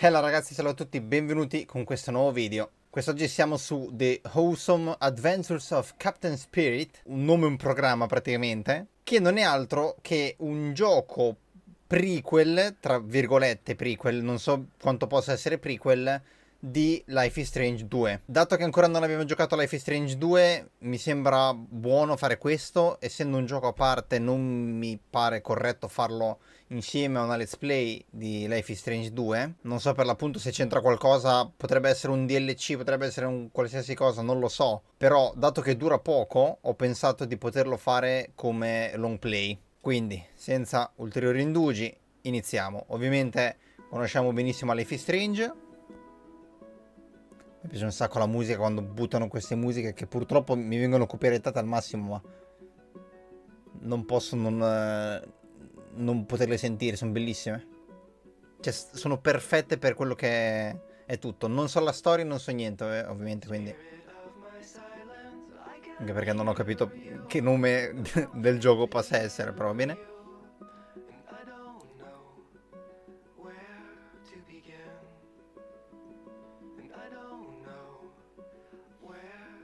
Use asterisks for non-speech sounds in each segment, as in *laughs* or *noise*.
Hello ragazzi, salve a tutti, benvenuti con questo nuovo video. Quest'oggi siamo su The Wholesome Adventures of Captain Spirit, un nome un programma praticamente, che non è altro che un gioco prequel, tra virgolette prequel, non so quanto possa essere prequel, di Life is Strange 2. Dato che ancora non abbiamo giocato Life is Strange 2, mi sembra buono fare questo, essendo un gioco a parte non mi pare corretto farlo insieme a una let's play di Life is Strange 2. Non so per l'appunto se c'entra qualcosa, potrebbe essere un DLC, potrebbe essere un qualsiasi cosa, non lo so. Però dato che dura poco, ho pensato di poterlo fare come long play. Quindi, senza ulteriori indugi, iniziamo. Ovviamente conosciamo benissimo Life is Strange, mi piace un sacco la musica quando buttano queste musiche che purtroppo mi vengono copyrightate al massimo, ma non posso non, eh, non poterle sentire, sono bellissime. Cioè, sono perfette per quello che è, è tutto. Non so la storia, non so niente, eh, ovviamente, quindi... Anche perché non ho capito che nome *laughs* del gioco possa essere, però va bene.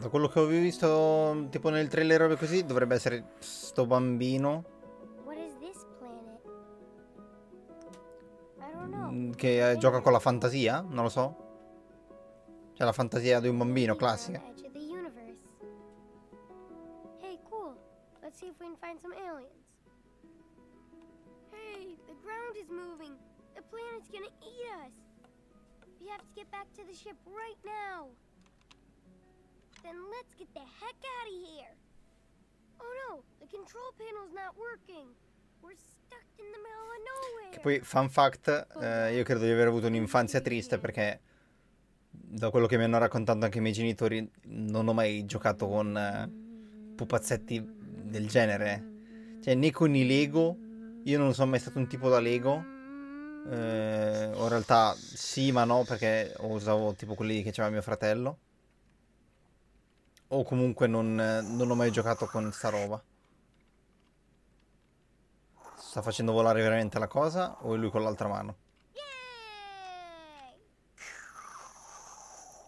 Da quello che ho visto, tipo nel trailer robe così, dovrebbe essere sto bambino. Mm, che eh, gioca con la fantasia? Non lo so. Cioè la fantasia di un bambino, classica. Hey, cool. Let's see if we can find some aliens. Hey, the ground is moving. The planet's gonna eat us. We have to get back to the ship right now. Then let's get the heck out of here. Oh no, the control panel's not working. We're stuck in the middle of nowhere. Che poi, fun fact, oh, eh, io credo di aver avuto un'infanzia triste perché da quello che mi hanno raccontato anche i miei genitori non ho mai giocato con eh, pupazzetti del genere. Cioè, né con i Lego, io non sono mai stato un tipo da Lego. Eh, in realtà sì, ma no, perché usavo tipo quelli che c'era mio fratello o comunque non, non ho mai giocato con sta roba. Sta facendo volare veramente la cosa o è lui con l'altra mano?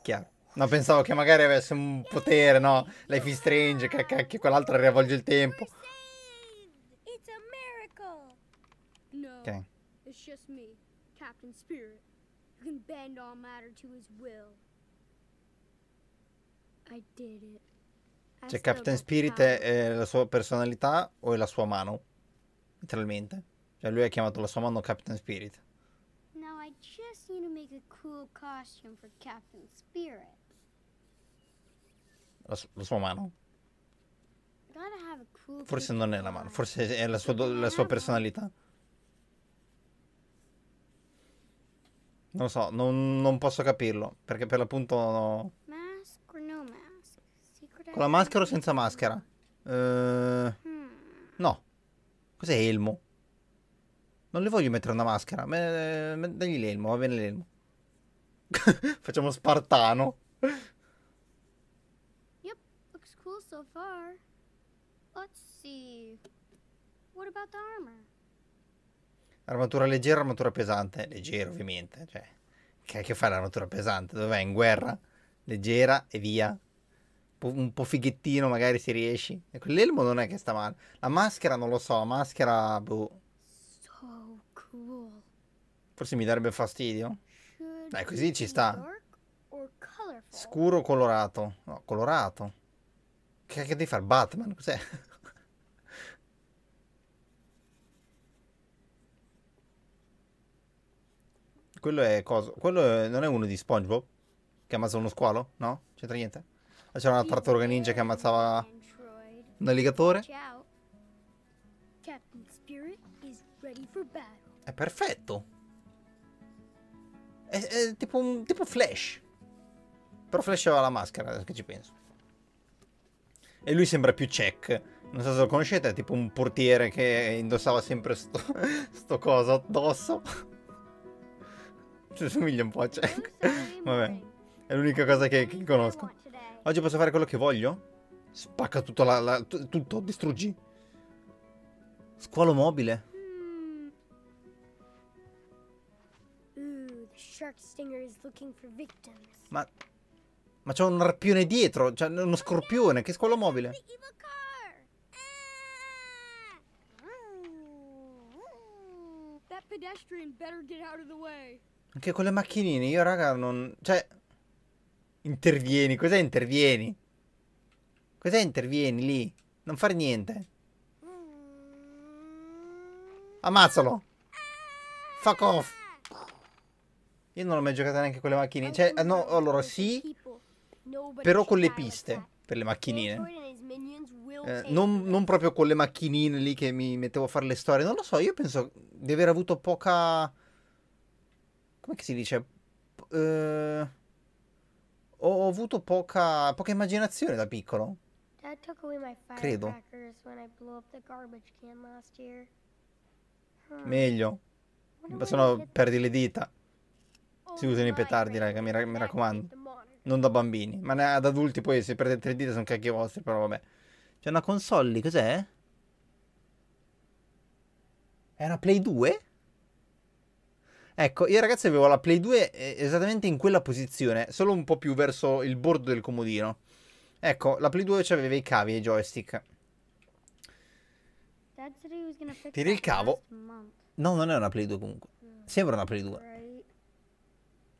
Chiaro. No, pensavo che magari avesse un potere, no? Life is Strange, che, che, che quell'altra riavvolge il tempo. Ok. It's just me, Captain Spirit. You can bend all matter to his will. Cioè Captain Spirit è, è, la sua personalità o è la sua mano? Letteralmente. Cioè lui ha chiamato la sua mano Captain Spirit. Now I just need to make a cool costume for Captain Spirit. La, su la sua mano? Cool forse non è la mano, forse è la sua, la sua personalità. Non lo so, non, non, posso capirlo, perché per l'appunto... No, con la maschera o senza maschera? Uh, no. Cos'è elmo? Non le voglio mettere una maschera. Me, me, dagli l'elmo, va bene l'elmo. *laughs* Facciamo spartano. Yep, looks cool so far. Let's see. What about the armor? Armatura leggera, armatura pesante. Leggera, ovviamente. Cioè, che, che fa l'armatura pesante? Dov'è? In guerra? Leggera e via un po' fighettino magari se riesci. Ecco, l'elmo non è che sta male. La maschera non lo so, maschera boh. So cool. Forse mi darebbe fastidio. Should Dai, così ci sta. Scuro colorato. No, colorato. Che, che devi fare? Batman? Cos'è? *laughs* Quello è cosa? Quello è, non è uno di SpongeBob? Che ammazza uno squalo? No? C'entra niente? c'era una tartaruga ninja che ammazzava un alligatore. È perfetto. È, è tipo, un, tipo Flash. Però Flash aveva la maschera, adesso che ci penso. E lui sembra più check. Non so se lo conoscete, è tipo un portiere che indossava sempre sto, *laughs* sto coso addosso. Ci somiglia un po' a check. Vabbè, è l'unica cosa che, che conosco. Oggi posso fare quello che voglio? Spacca tutto la... la tutto, distruggi. Squalo mobile. Hmm. Ma... Ma c'è un arpione dietro, c'è uno scorpione, che squalo mobile. Ah! Anche con le macchinine, io raga non... Cioè... Intervieni, cos'è intervieni? Cos'è intervieni lì? Non fare niente. Ammazzalo. Fuck off. Io non ho mai giocato neanche con le macchinine. Cioè, no, allora sì, però con le piste per le macchinine. Eh, non, non, proprio con le macchinine lì che mi mettevo a fare le storie. Non lo so, io penso di aver avuto poca... Come si dice? Eh ho avuto poca, poca immaginazione da piccolo. Credo. Meglio. Se perdi le dita. Oh, si usano i petardi, raga, mi, mi raccomando. Non da bambini. Ma ad adulti poi se perdete le dita sono cacchi vostri, però vabbè. C'è una console cos'è? È una Play 2? Ecco, io ragazzi avevo la Play 2 eh, esattamente in quella posizione, solo un po' più verso il bordo del comodino. Ecco, la Play 2 aveva i cavi e i joystick. Tiri il cavo. No, non è una Play 2 comunque. Mm. Sembra una Play 2.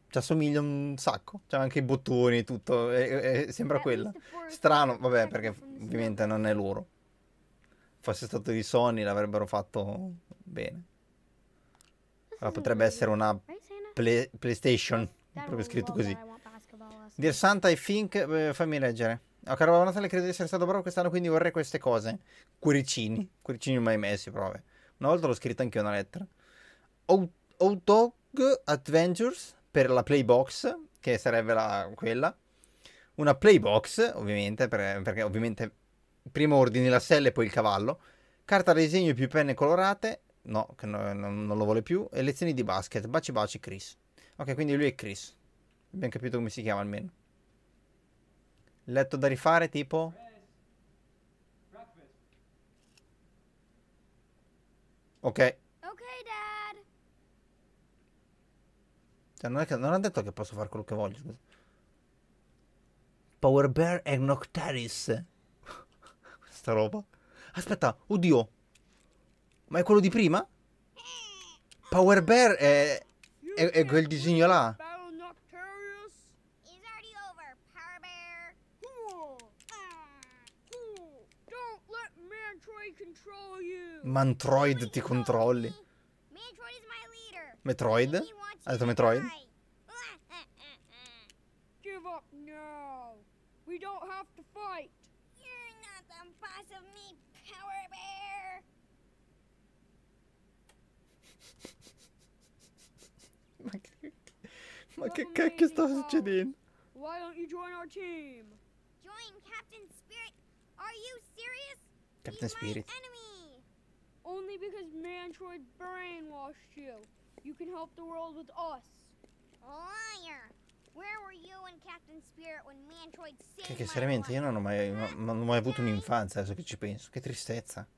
Ci assomiglia un sacco. C'ha anche i bottoni e tutto. È, è, sembra quella. Strano, vabbè, perché ovviamente non è loro. Fosse stato di Sony l'avrebbero fatto bene. Allora, potrebbe essere una play, PlayStation, proprio scritto così. Dear Santa, I think... Eh, fammi leggere. Oh, caro Babbo Natale, credo di essere stato bravo quest'anno, quindi vorrei queste cose. Cuoricini. Cuoricini mai messi, prove. Una volta l'ho scritta anche una lettera. Outdog Adventures per la Playbox, che sarebbe la, quella. Una Playbox, ovviamente, per, perché ovviamente prima ordini la sella e poi il cavallo. Carta da disegno più penne colorate no, che no, eh, non, non lo vuole più, e lezioni di basket, baci baci Chris. Ok, quindi lui è Chris. Abbiamo capito come si chiama almeno. Letto da rifare tipo... Ok. Cioè, non, che, non ha detto che posso fare quello che voglio. Scusa. Power Bear e Noctaris. Questa *laughs* roba. Aspetta, oddio. Ma è quello di prima? Power Bear è, è, è quel disegno là. Mantroid ti controlli. Metroid? Ha detto Metroid? Give up now. We don't have to fight. You're not the boss of me, Ma che cacchio sta succedendo? Why don't you join our team? Join Captain Spirit? Are you serious? Captain Spirit. My enemy. Only because Mantroid brainwashed you. You can help the world with us. Liar. Where were you and Captain Spirit when Mantroid saved Che, che seriamente io non ho mai, no, non ho mai avuto un'infanzia, adesso che ci penso. Che tristezza.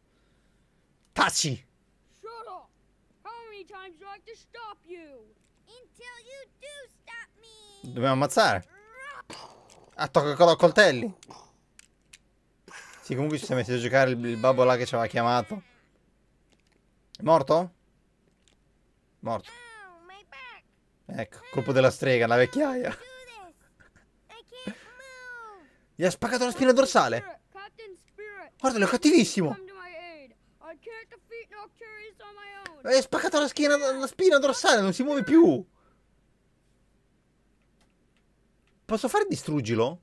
Taci! Shut up! How many times do I have to stop you? Dobbiamo ammazzare. Attacca ah, con coltelli. Sì, comunque ci siamo messi a giocare il, il babbo là che ci aveva chiamato. È morto? Morto. Ecco, colpo della strega, la vecchiaia. Gli ha spaccato la spina dorsale. Guardalo, è cattivissimo. Hai spaccato la schiena, la spina dorsale, non si muove più. Posso fare distruggilo?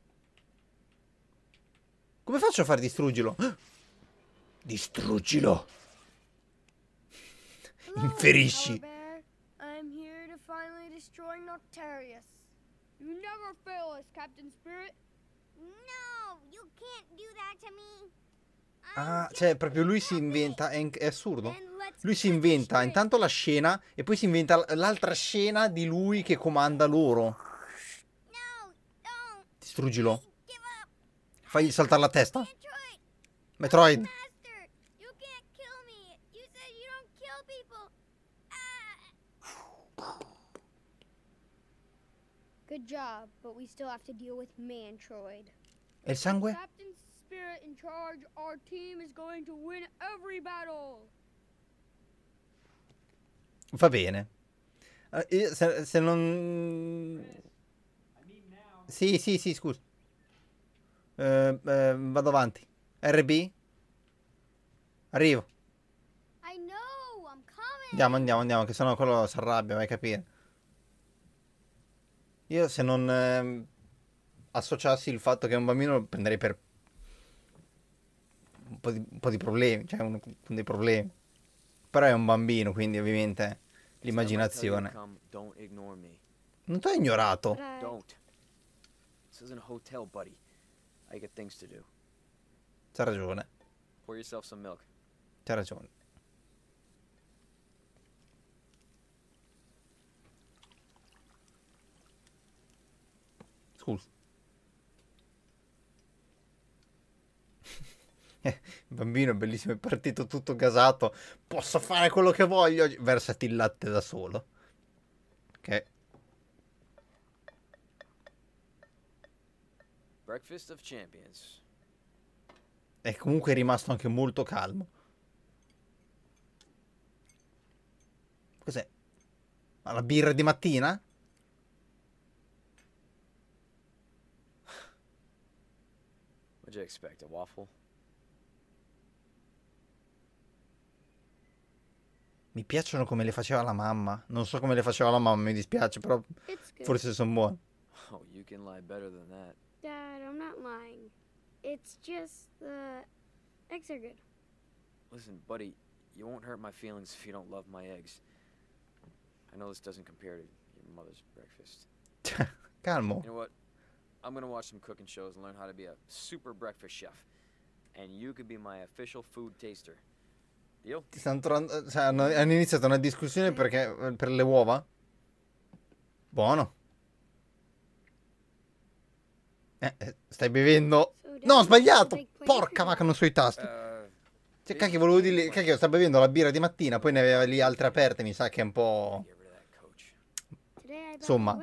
Come faccio a far distruggilo? *gasps* Distruggilo. Oh, Inferisci. I'm here to finally destroy Noctarius. You never fail us, Captain Spirit. No, you can't do that to me. Ah, cioè proprio lui si inventa, è, è assurdo. Lui si inventa intanto la scena e poi si inventa l'altra scena di lui che comanda loro. Distruggilo. Fagli saltare la testa. Metroid. Good job, but we still have to deal with Mantroid. il sangue? spirit in charge, our team is going to win every battle. Va bene. Uh, io, se, se, non... Sì, sì, sì, scusa. Uh, uh, vado avanti. RB? Arrivo. Andiamo, andiamo, andiamo, che sennò quello si arrabbia, vai a capire. Io se non eh, associassi il fatto che è un bambino lo prenderei per un po' di, un po di problemi, cioè uno un dei problemi. Però è un bambino, quindi ovviamente l'immaginazione. Non ti ho ignorato. C'ha ragione. C'ha ragione. Scusa. il *laughs* bambino è bellissimo, è partito tutto gasato, posso fare quello che voglio, versati il latte da solo. Ok. Breakfast of Champions. E comunque è rimasto anche molto calmo. Cos'è? Ma la birra di mattina? What'd you expect, a waffle? Mi piacciono come le faceva la mamma. Non so come le faceva la mamma, mi dispiace, però forse sono buone. Oh, you can lie better than that. Dad, I'm not lying. It's just the eggs are good. Listen, buddy, you won't hurt my feelings if you don't love my eggs. I know this doesn't compare to your mother's breakfast. *laughs* Calmo. You know what? I'm gonna watch some cooking shows and learn how to be a super breakfast chef. And you could be my official food taster. Io? Ti stanno trovando, eh, cioè, hanno, hanno iniziato una discussione perché, eh, per le uova? Buono. Eh, eh, stai bevendo. No, ho sbagliato! Porca vacca, sui tasti. Cioè, cacchio, volevo dirgli. Cacchio, sta bevendo la birra di mattina, poi ne aveva lì altre aperte, mi sa che è un po'. Insomma.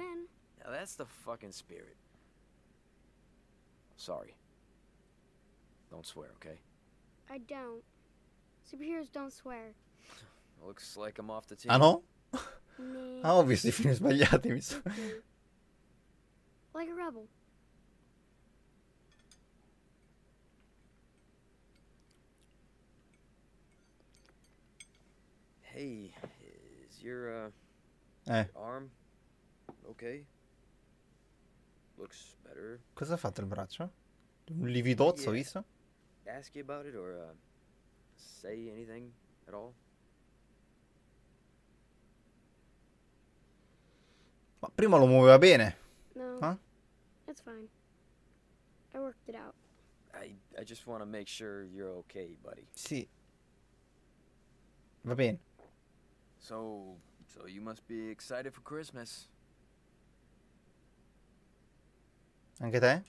Sorry. Don't swear, okay? I don't. Superheroes don't swear. Looks like I'm off the team. Ah no? ah, ho visto i film sbagliati, mi sa. So. Okay. Like a rebel. Hey, is your, uh, eh. arm okay? Looks better. Cosa ha fatto il braccio? Un lividozzo, yeah. visto? Ask you about it or uh, say anything at all? Ma prima lo muoveva bene. No. Huh? It's fine. I worked it out. I, I just want to make sure you're okay, buddy. Sì. Va bene. So, so you must be excited for Christmas. Anche te?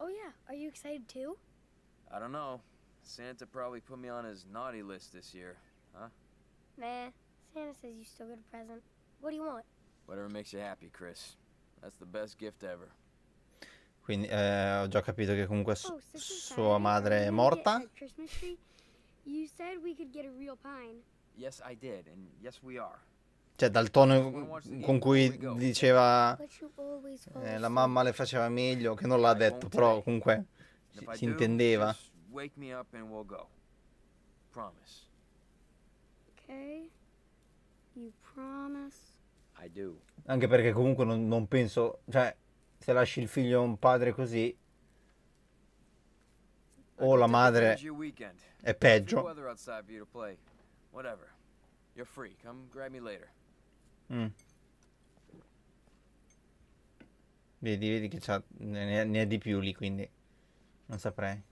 Oh yeah, are you excited too? I don't know. Santa probably put me on his naughty list this year, huh? Nah, Santa says you still get a present. What do you want? Whatever makes you happy, Chris. That's the best gift ever. Quindi eh, ho già capito che comunque su oh, sua madre è morta. You said we could get a real pine. Yes, I did, and yes, we are. Cioè, dal tono con cui diceva eh, la mamma le faceva meglio, che non l'ha detto, però comunque si, si intendeva. Wake me up and we'll go. Promise. Okay. You promise? I do. Anche perché comunque non, non penso, cioè, se lasci il figlio a un padre così o la madre è peggio. Mm. Vedi, vedi che ne è, ne è di più lì, quindi non saprei.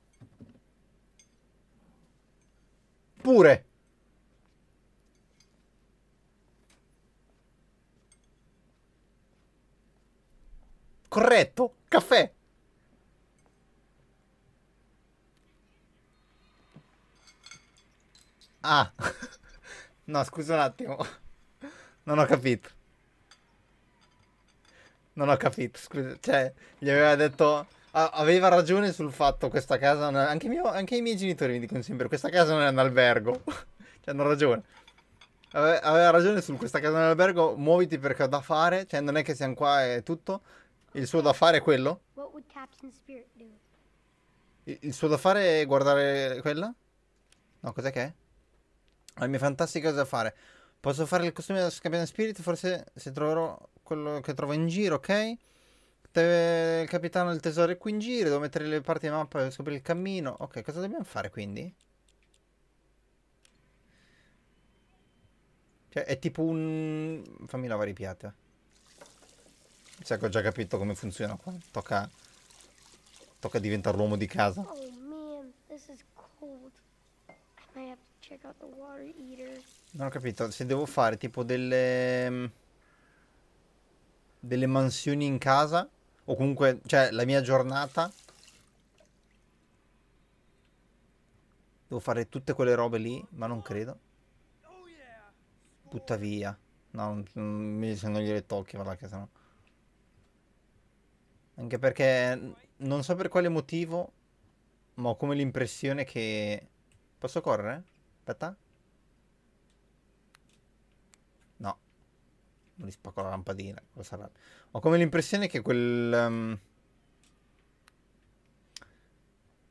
pure. Corretto, caffè. Ah, *laughs* no, scusa un attimo. Non ho capito. Non ho capito, scusa. Cioè, gli aveva detto aveva ragione sul fatto questa casa, è... anche, mio... anche, i miei genitori mi dicono sempre questa casa non è un albergo, *laughs* cioè hanno ragione. Ave- aveva ragione su questa casa non è un albergo, muoviti perché ho da fare, cioè non è che siamo qua e tutto, il suo da fare è quello. Il, suo da fare è guardare quella? No, cos'è che è? La mia fantastica cosa da fare. Posso fare il costume da Scampion Spirit? Forse se troverò quello che trovo in giro, ok? Te, il capitano del tesoro è qui in giro, devo mettere le parti di mappa per scoprire il cammino. Ok, cosa dobbiamo fare quindi? Cioè, è tipo un... Fammi lavare i piatti. Mi eh. sa che ho già capito come funziona qua. Tocca... Tocca diventare l'uomo di casa. Oh man, this is cold. I might have to check out the water eater. Non ho capito, se devo fare tipo delle... Delle mansioni in casa o comunque, cioè, la mia giornata. Devo fare tutte quelle robe lì, ma non credo. Butta via. No, non, se non gliele tocchi, guarda che sennò... Anche perché non so per quale motivo, ma ho come l'impressione che... Posso correre? Aspetta. non gli spacco la lampadina, Ho come l'impressione che quel... Um,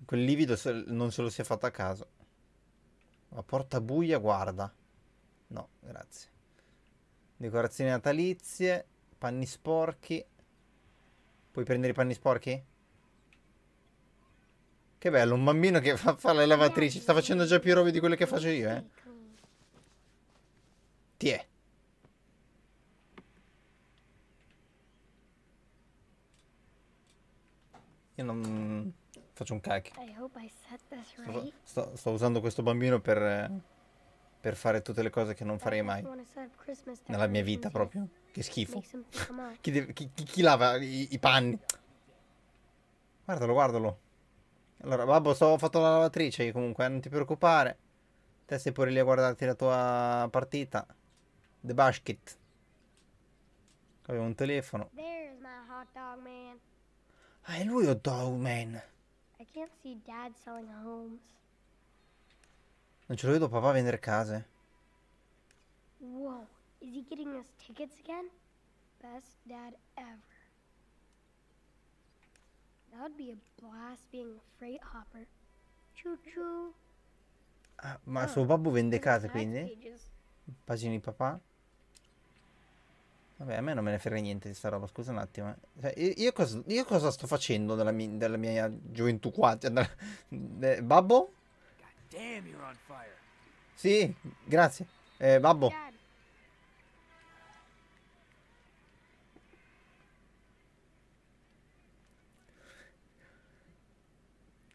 quel livido se, non se lo sia fatto a caso. La porta buia, guarda. No, grazie. Decorazioni natalizie, panni sporchi. Puoi prendere i panni sporchi? Che bello, un bambino che fa, fa le lavatrici. Sta facendo già più robe di quelle che faccio io, eh. Ti Io non faccio un cacchio. Sto, sto, sto, usando questo bambino per, per fare tutte le cose che non farei mai. Nella mia vita proprio. Che schifo. *laughs* chi, deve, chi, chi, chi, lava i, i panni? Guardalo, guardalo. Allora, babbo, ho fatto la lavatrice comunque, eh, non ti preoccupare. Te sei pure lì a guardarti la tua partita. The basket. Avevo un telefono. There's my hot dog man. Ah, è lui o Dogman? Non ce lo vedo papà vendere case. Wow, is he getting us tickets again? Best dad ever. That would be a blast being a freight hopper. Choo choo. Ah, ma oh, suo babbo vende case quindi? Pagini papà? Vabbè, a me non me ne frega niente di sta roba, scusa un attimo. Eh. Cioè, io, cosa, io, cosa, sto facendo della, mi, della mia gioventù qua? Cioè, della, de, eh, babbo? Damn, sì, grazie. Eh, babbo.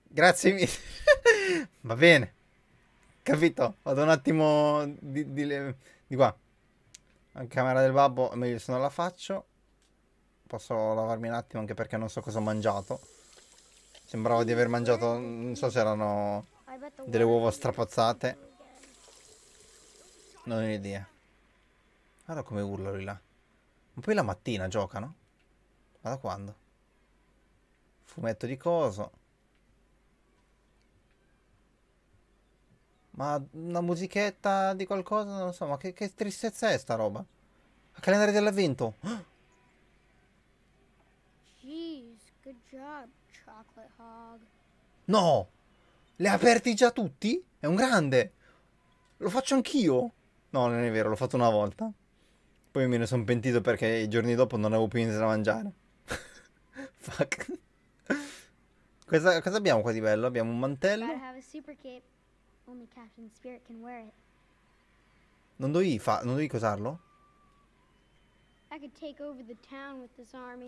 Grazie mille. *laughs* Va bene. Capito? Vado un attimo di, di, di qua. In camera del babbo è meglio se non la faccio. Posso lavarmi un attimo anche perché non so cosa ho mangiato. Sembrava di aver mangiato, non so se erano delle uova strapazzate. Non ho idea. Guarda come urla lui là. Ma poi la mattina giocano? Ma da quando? Fumetto di coso. Ma una musichetta di qualcosa, non so, ma che, che tristezza è sta roba? A calendario dell'avvento! Jeez, *gasps* good job, chocolate hog. No! Le ha aperti già tutti? È un grande! Lo faccio anch'io? No, non è vero, l'ho fatto una volta. Poi me ne sono pentito perché i giorni dopo non avevo più niente da mangiare. *laughs* Fuck. Cosa, cosa abbiamo qua di bello? Abbiamo un mantello. Non dovevi, fa- non dovevi cosarlo?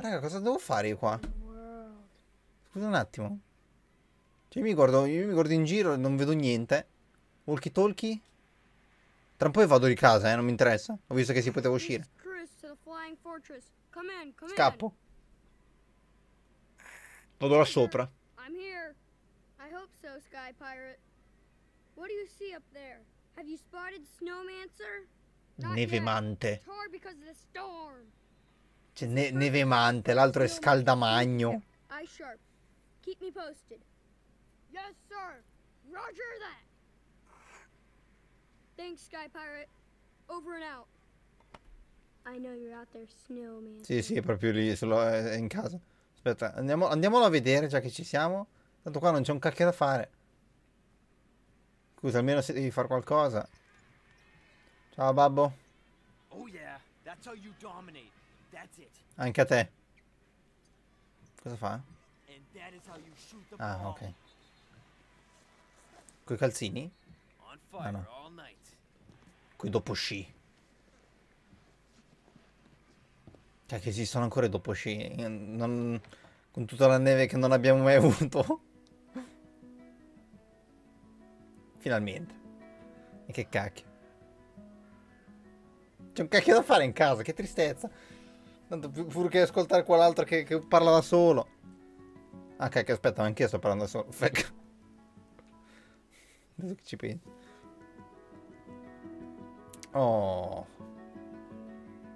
Raga, cosa devo fare io qua? Scusa un attimo. Cioè, mi guardo, io mi guardo in giro e non vedo niente. Walkie talkie? Tra un po' vado di casa, eh, non mi interessa. Ho visto che si poteva uscire. Scappo. Vado là sopra. I'm here. I hope so, Sky Pirate. What do you see up there? Have you spotted Snowmancer? Nevemante. Cioè, ne nevemante, l'altro è scaldamagno. Eye sharp. Keep me posted. Yes, sir. Roger that. Thanks, Sky Pirate. Over and out. I know you're out there, Snowman. Sì, sì, è proprio lì, solo è in casa. Aspetta, andiamo, andiamolo a vedere già che ci siamo. Tanto qua non c'è un cacchio da fare. Scusa, almeno se devi fare qualcosa. Ciao babbo. Oh yeah, that's how you dominate. That's it. Anche a te. Cosa fa? Ah, ok. Coi calzini? Ah, no. Coi dopo sci. Cioè che esistono ancora i dopo sci. Non... Con tutta la neve che non abbiamo mai *laughs* avuto. Finalmente. E che cacchio. C'è un cacchio da fare in casa, che tristezza. Tanto più pur che ascoltare quell'altro che, che parla da solo. Ah cacchio, aspetta, ma anch'io sto parlando da solo. Feca. *laughs* Adesso che ci pensi. Oh.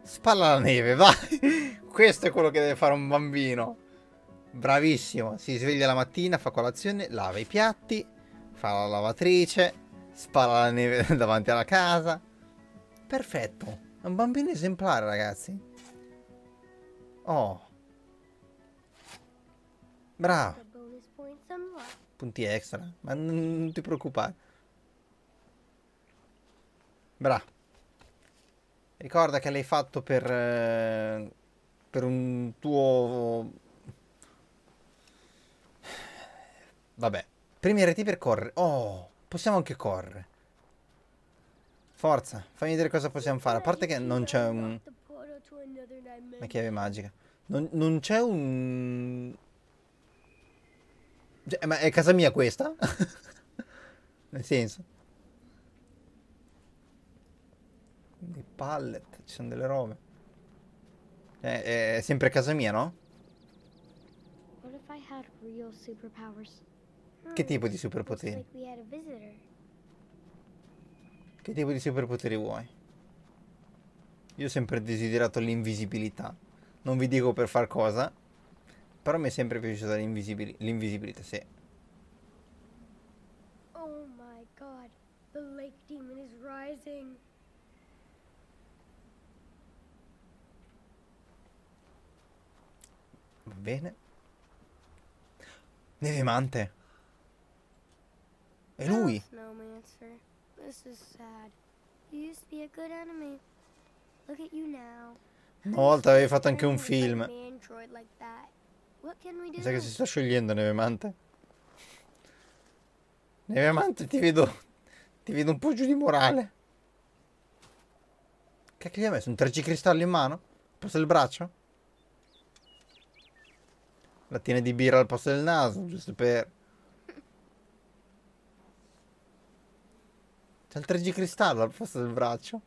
Spalla la neve, vai! *laughs* Questo è quello che deve fare un bambino. Bravissimo, si sveglia la mattina, fa colazione, lava i piatti, fa la lavatrice, spara la neve *laughs* davanti alla casa. Perfetto, è un bambino esemplare ragazzi. Oh. Bravo. Punti extra, ma non ti preoccupare. Bravo. Ricorda che l'hai fatto per, eh, per un tuo... Vabbè, Premi RT per correre. Oh, possiamo anche correre. Forza, fammi vedere cosa possiamo fare. A parte che non c'è un... La chiave magica. Non, non c'è un... Cioè, ma è casa mia questa? *laughs* Nel senso. Dei pallet, ci sono delle robe. Cioè, è, è sempre casa mia, no? What if I had real superpowers? Che mm. tipo di superpotere? Che tipo di superpoteri vuoi? Io ho sempre desiderato l'invisibilità. Non vi dico per far cosa, però mi è sempre piaciuta l'invisibilità, sì. Oh my god, the lake demon is rising. Va bene. Nevemante. È lui. Una volta avevi fatto anche un film. Mi sa che si sta sciogliendo Nevemante. Nevemante ti vedo. Ti vedo un po' giù di morale. Che gli ha messo? Un tergicristallo in mano? Al posto del braccio? Lattina di birra al posto del naso, giusto per. C'è il 3G cristallo al posto del braccio.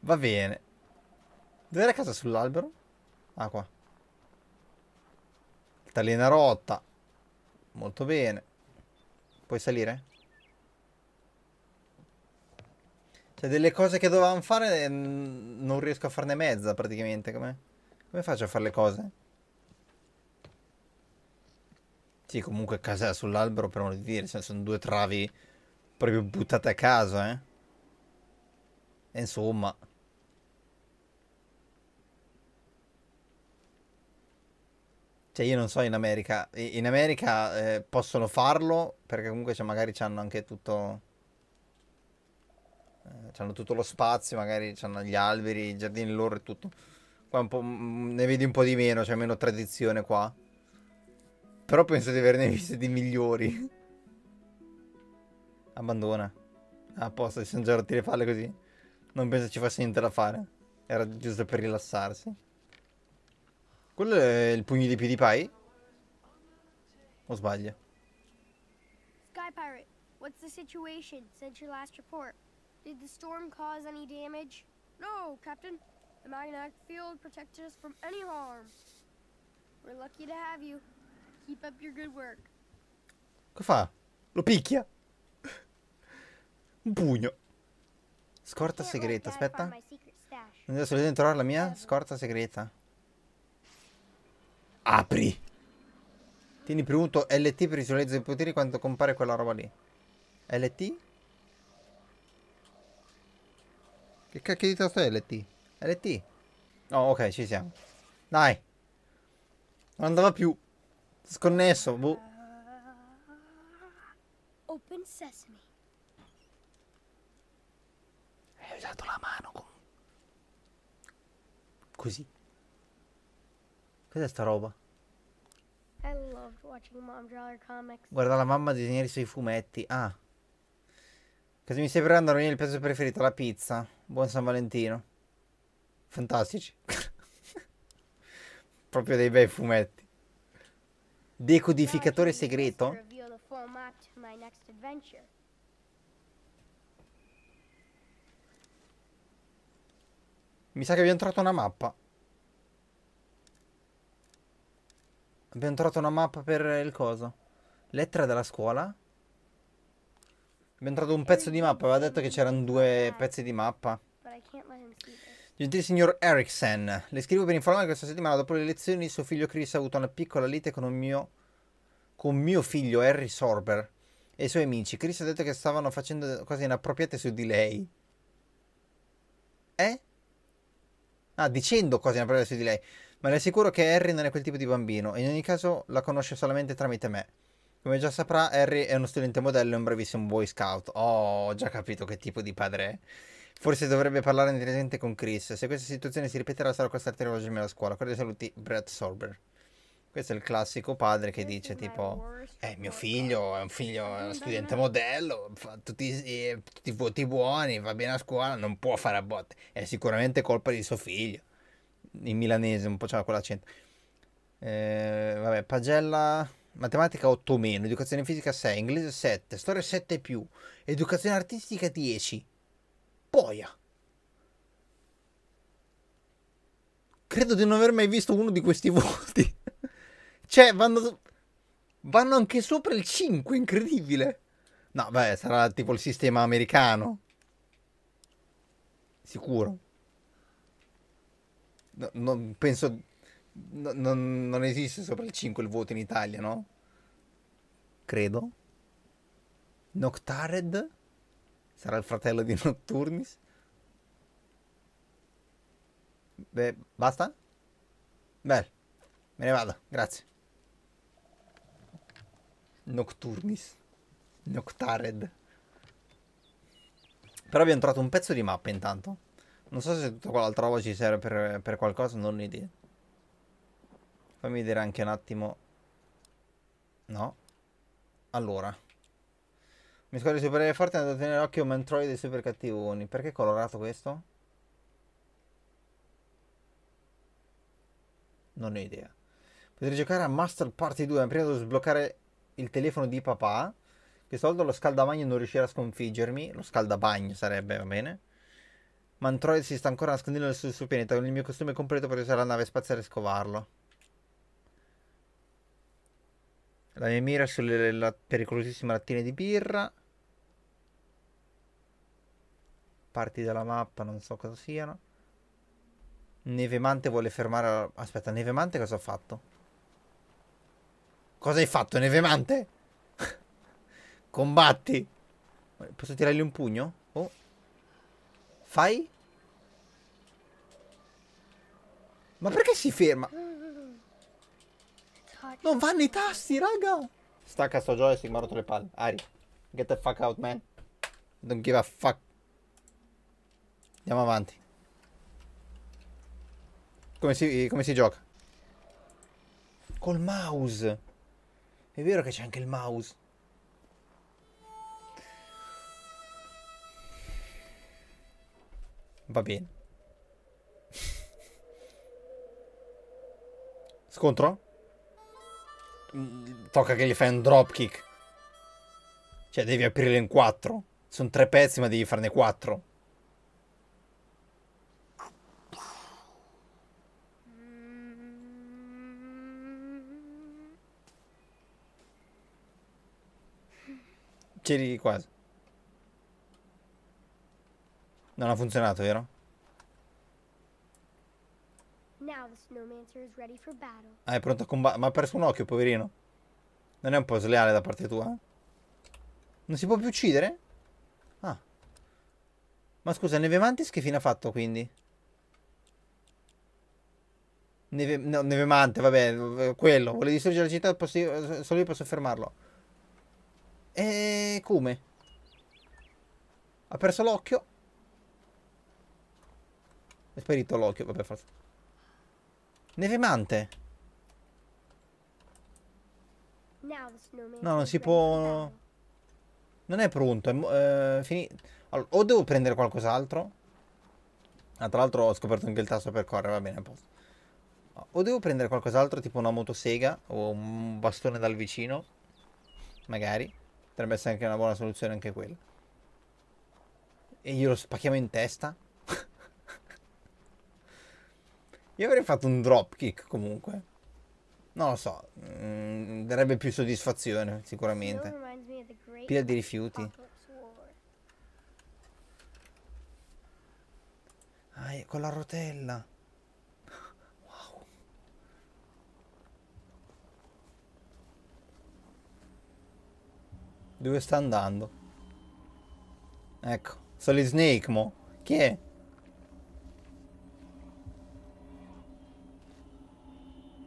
Va bene. Dove era casa sull'albero? Ah, qua. Talena rotta. Molto bene. Puoi salire? Cioè, delle cose che dovevamo fare mm, non riesco a farne mezza, praticamente. Come, come faccio a fare le cose? Sì, comunque casa sull'albero, per non dire, cioè, sono due travi proprio buttate a caso, eh. E insomma. Cioè io non so in America, in America eh, possono farlo perché comunque cioè, magari hanno anche tutto... Eh, hanno tutto lo spazio, magari hanno gli alberi, i giardini loro e tutto. Qua mm, mm, ne vedi un po' di meno, c'è cioè meno tradizione qua. Però penso di averne viste di migliori abbandona. A posto, si sono ti rotti le palle così. Non penso ci fosse niente da fare. Era giusto per rilassarsi. Quello è il pugno di PewDiePie? O sbaglio? Sky Pirate, what's the situation since your last report? Did the storm cause any damage? No, Captain. The magnetic field protected us from any harm. We're lucky to have you. Keep up your good work. Che fa? Lo picchia? Un pugno. Scorta segreta, aspetta. Non devo solamente trovare la mia scorta segreta. Apri. Tieni premuto LT per visualizzare i poteri quando compare quella roba lì. LT? Che cacchio di tasto è LT? LT? Oh, ok, ci siamo. Dai. Non andava più. Sconnesso, boh. Open Sesame. alzato la mano con... Così. Cos'è sta roba? Guarda la mamma disegnare i suoi fumetti. Ah. Cosa mi stai preparando a riunire il pezzo preferito? La pizza. Buon San Valentino. Fantastici. *laughs* Proprio dei bei fumetti. Decodificatore segreto. Mi sa che abbiamo trovato una mappa. Abbiamo trovato una mappa per il coso. Lettera della scuola. Abbiamo trovato un pezzo di mappa. Aveva detto che c'erano due pezzi di mappa. Gentile signor Eriksen, le scrivo per informare che questa settimana dopo le elezioni suo figlio Chris ha avuto una piccola lite con, un mio, con mio figlio Harry Sorber e i suoi amici. Chris ha detto che stavano facendo cose inappropriate su di lei. Eh? Ah, dicendo cose inappropriate su di lei. Ma le assicuro che Harry non è quel tipo di bambino, in ogni caso la conosce solamente tramite me. Come già saprà, Harry è uno studente modello e un bravissimo boy scout. Oh, ho già capito che tipo di padre è. Forse dovrebbe parlare direttamente con Chris. Se questa situazione si ripeterà, sarò costretto a rivolgermi alla scuola. Cordiali saluti, Brett Sorber. Questo è il classico padre che dice tipo, eh mio figlio è un figlio, è uno studente modello, fa tutti, tutti i voti buoni, va bene a scuola, non può fare a botte. È sicuramente colpa di suo figlio. In milanese un po' c'è quell'accento. Eh, vabbè, pagella, matematica 8 meno, educazione fisica 6, inglese 7, storia 7 più, educazione artistica 10. Poia. Credo di non aver mai visto uno di questi *laughs* voti. Cioè, vanno, vanno anche sopra il 5, incredibile. No, beh, sarà tipo il sistema americano. Sicuro. No, non penso... No, non, non esiste sopra il 5 il voto in Italia, no? Credo. Noctared? Sarà il fratello di Nocturnis? Beh, basta? Beh, me ne vado, grazie. Nocturnis. Noctared. Però abbiamo trovato un pezzo di mappa intanto. Non so se tutta quell'altra roba ci serve per, per qualcosa, non ho idea. Fammi vedere anche un attimo. No. Allora. Mi scordi super forte è a tenere occhio Mantroid dei super cattivoni. Perché è colorato questo? Non ho idea. Potrei giocare a Master Party 2. Prima devo sbloccare il telefono di papà, che soldo lo scaldabagno non riuscirà a sconfiggermi, lo scaldabagno sarebbe, va bene? Mantroid si sta ancora nascondendo nel suo, pianeta con il mio costume completo per usare la nave spaziale e scovarlo. La mia mira sulle la pericolosissime lattine di birra. Parti della mappa, non so cosa siano. Nevemante vuole fermare... La... Aspetta, Nevemante cosa ha fatto? Cosa hai fatto, Nevemante? *laughs* Combatti. Posso tirargli un pugno? Oh. Fai? Ma perché si ferma? Non vanno i tasti, raga! Stacca sto joystick, mi ha rotto le palle. Ari, get the fuck out, man. Don't give a fuck. Andiamo avanti. Come si, come si gioca? Col mouse. È vero che c'è anche il mouse. Va bene. Scontro? Mm, tocca che gli fai un dropkick. Cioè, devi aprirlo in quattro. Sono tre pezzi, ma devi farne quattro. c'eri quasi. Non ha funzionato, vero? Ah, è pronto a combattere. Ma ha perso un occhio, poverino. Non è un po' sleale da parte tua? Non si può più uccidere? Ah. Ma scusa, Neve Mantis che fine ha fatto, quindi? Neve... No, Neve Mante, vabbè, quello. Vuole distruggere la città, posso... solo io posso fermarlo. E come? Ha perso l'occhio. È sparito l'occhio, vabbè, forza. Nevemante. No, non si può... Non è pronto, è eh, finito. Allora, o devo prendere qualcos'altro. Ah, tra l'altro ho scoperto anche il tasto per correre, va bene, a posto. O devo prendere qualcos'altro, tipo una motosega o un bastone dal vicino, magari potrebbe essere anche una buona soluzione anche quella. E glielo spacchiamo in testa. *laughs* Io avrei fatto un dropkick comunque. Non lo so, mh, mm, darebbe più soddisfazione sicuramente. Pila di rifiuti. Ah, con la rotella. Dove sta andando? Ecco, sono gli Snake mo. Chi è?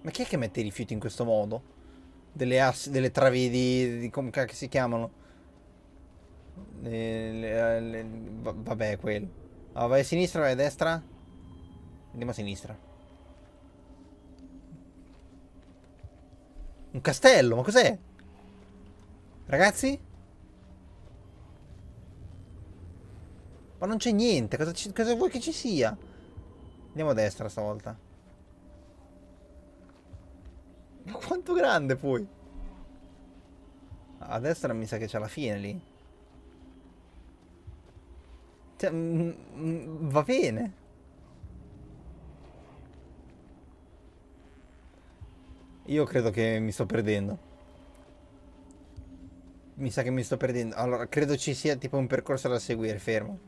Ma chi è che mette i rifiuti in questo modo? Delle assi, delle travi di... di come cacchio si chiamano? Le, le, le, vabbè, quello. Allora, ah, vai a sinistra, vai a destra. Andiamo a sinistra. Un castello, ma cos'è? Ragazzi? Ma non c'è niente, cosa, ci, cosa vuoi che ci sia? Andiamo a destra stavolta. Ma quanto grande poi! A destra mi sa che c'è la fine lì. Cioè, mm, mm, va bene. Io credo che mi sto perdendo mi sa che mi sto perdendo. Allora, credo ci sia tipo un percorso da seguire, fermo.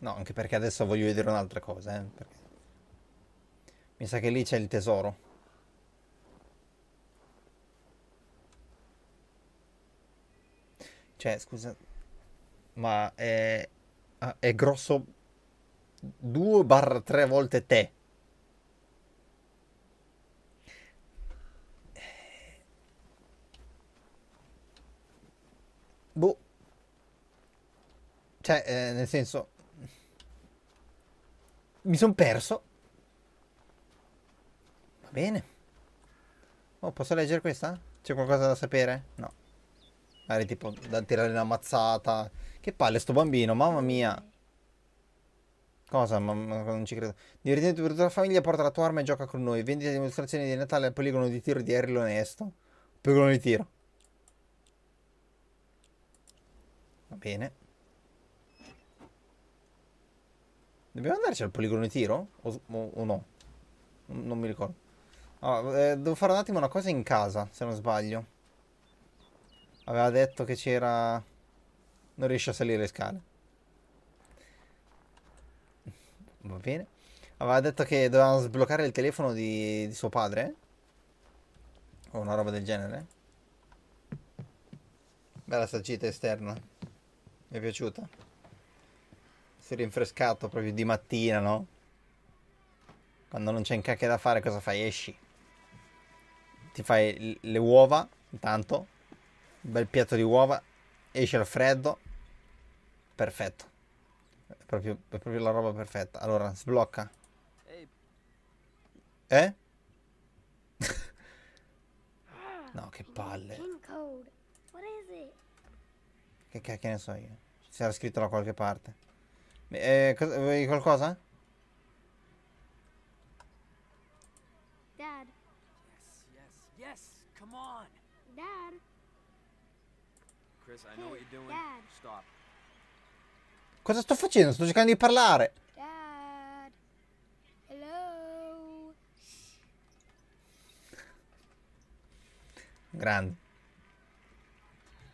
No, anche perché adesso voglio vedere un'altra cosa, eh. Perché... Mi sa che lì c'è il tesoro. Cioè, scusa, ma è, ah, è grosso 2 3 volte te. Boh. Cioè, eh, nel senso... Mi sono perso. Va bene. Oh, posso leggere questa? C'è qualcosa da sapere? No. Magari tipo da tirare una mazzata. Che palle sto bambino, mamma mia. Cosa? Ma, ma non ci credo. Divertente per tutta la famiglia, porta la tua arma e gioca con noi. Vendita dimostrazioni di Natale al poligono di tiro di Eril Onesto. Poligono di tiro. Va bene. Dobbiamo andarci al poligono di tiro? O, o, o no? Non mi ricordo. Allora, eh, devo fare un attimo una cosa in casa, se non sbaglio. Aveva detto che c'era... Non riesce a salire le scale. Va bene. Aveva detto che dovevamo sbloccare il telefono di, di suo padre. O una roba del genere. Bella saggita esterna. Mi è piaciuta? Si è rinfrescato proprio di mattina, no? Quando non c'è un cacchio da fare, cosa fai? Esci. Ti fai le uova, intanto. Un bel piatto di uova. Esci al freddo. Perfetto. È proprio, è proprio la roba perfetta. Allora, sblocca. Eh? *laughs* no, che palle. Che cacchio ne so io. C'era scritto da qualche parte. Eh, vuoi qualcosa? Dad. Yes, yes, yes. Come on. Dad. Chris, I know what you're doing. Dad. Stop. Cosa sto facendo? Sto cercando di parlare. Dad. Hello. Grande.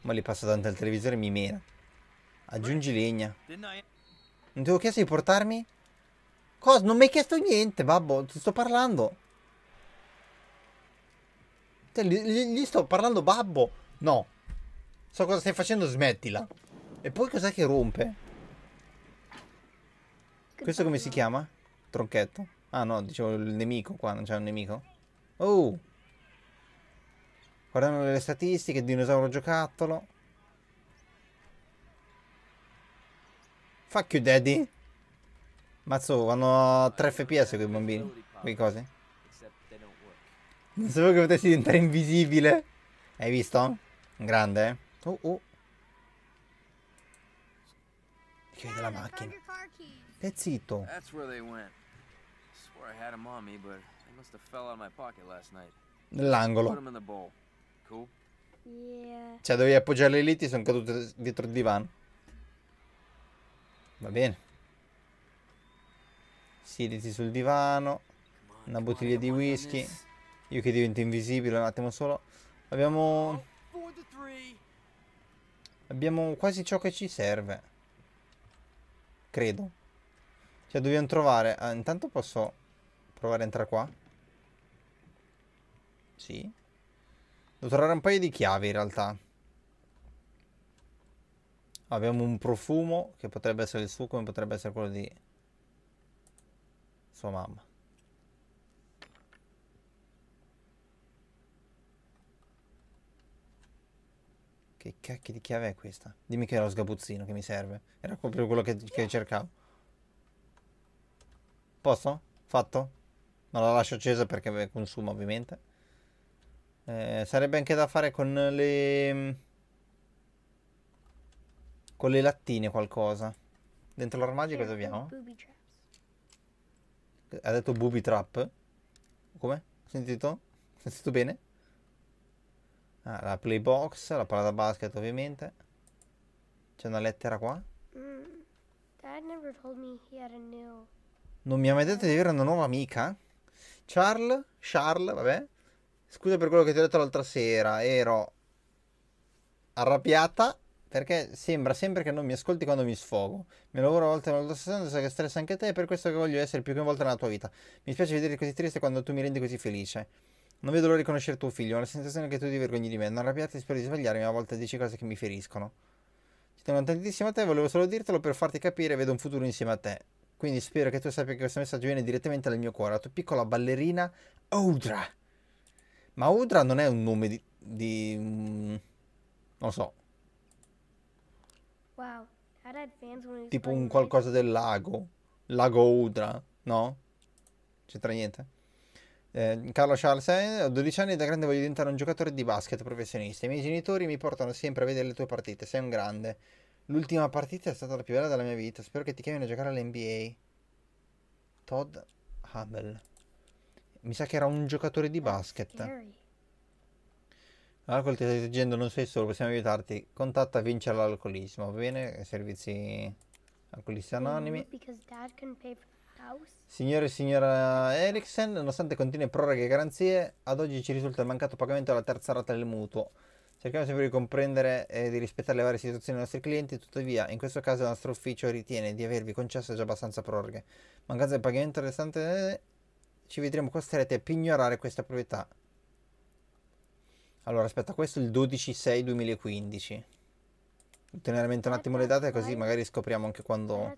Ma li passa davanti al televisore e mi mena. Aggiungi legna. Non ti ho chiesto di portarmi? Cosa? Non mi hai chiesto niente, babbo. Ti sto parlando. Te, gli, gli sto parlando, babbo. No. So cosa stai facendo, smettila. E poi cos'è che rompe? Questo come si chiama? Tronchetto. Ah no, dicevo il nemico qua, non c'è un nemico. Oh! Guardando le statistiche, dinosauro giocattolo. Fuck you daddy. Mazzo, a 3 fps quei bambini. Quei cose. Non sapevo che potessi diventare invisibile. Hai visto? Grande, eh? Oh, oh. è la macchina. Che zitto. That's Nell'angolo. Yeah. Cioè, dovevi appoggiare lì, ti sono caduto dietro il divano. Va bene. Siediti sul divano. Una bottiglia di whisky. Io che divento invisibile un attimo solo. Abbiamo... Abbiamo quasi ciò che ci serve. Credo. Cioè, dobbiamo trovare... Ah, intanto posso provare a entrare qua? Sì. Devo trovare un paio di chiavi in realtà. Abbiamo un profumo che potrebbe essere il suo come potrebbe essere quello di sua mamma. Che cacchio di chiave è questa? Dimmi che era lo sgabuzzino che mi serve. Era proprio quello che, che cercavo. Posso? Fatto? Non la lascio accesa perché consuma ovviamente. Eh, sarebbe anche da fare con le... Mm, con le lattine qualcosa. Dentro l'armadio cosa abbiamo? Ha detto booby trap? Come? Sentito? Sentito bene? Ah, la playbox, la palla da basket ovviamente. C'è una lettera qua? Mm, non mi ha mai detto di avere una nuova amica? Charles? Charles, vabbè. Scusa per quello che ti ho detto l'altra sera, ero arrabbiata perché sembra sempre che non mi ascolti quando mi sfogo. Mi lavoro a volte nella tua stessa, sai che stressa anche te, è per questo che voglio essere più coinvolta nella tua vita. Mi spiace vederti così triste quando tu mi rendi così felice. Non vedo l'ora di conoscere tuo figlio, ho la sensazione che tu ti vergogni di me. Non arrabbiarti, spero di sbagliare, ma a volte dici cose che mi feriscono. Ci tengo tantissimo a te, volevo solo dirtelo per farti capire, vedo un futuro insieme a te. Quindi spero che tu sappia che questo messaggio viene direttamente dal mio cuore, la tua piccola ballerina Odra. Ma Udra non è un nome di... di mm, non lo so. Wow. Tipo un qualcosa del lago. Lago Udra, no? C'entra niente. Eh, Carlo Charles, eh, ho 12 anni e da grande voglio diventare un giocatore di basket professionista. I miei genitori mi portano sempre a vedere le tue partite, sei un grande. L'ultima partita è stata la più bella della mia vita, spero che ti chiamino a giocare all'NBA. Todd Hubble. Mi sa che era un giocatore di basket. Alcol ti stai leggendo, non sei solo, possiamo aiutarti. Contatta Vincere l'alcolismo, va bene? Servizi alcolisti anonimi. Signore e signora Eriksen, nonostante continue proroghe e garanzie, ad oggi ci risulta il mancato pagamento della terza rata del mutuo. Cerchiamo sempre di comprendere e di rispettare le varie situazioni dei nostri clienti, tuttavia in questo caso il nostro ufficio ritiene di avervi concesso già abbastanza proroghe. Mancanza del pagamento restante ci vedremo costretti a pignorare questa proprietà. Allora, aspetta, questo è il 12-6-2015. mente un attimo le date così magari scopriamo anche quando...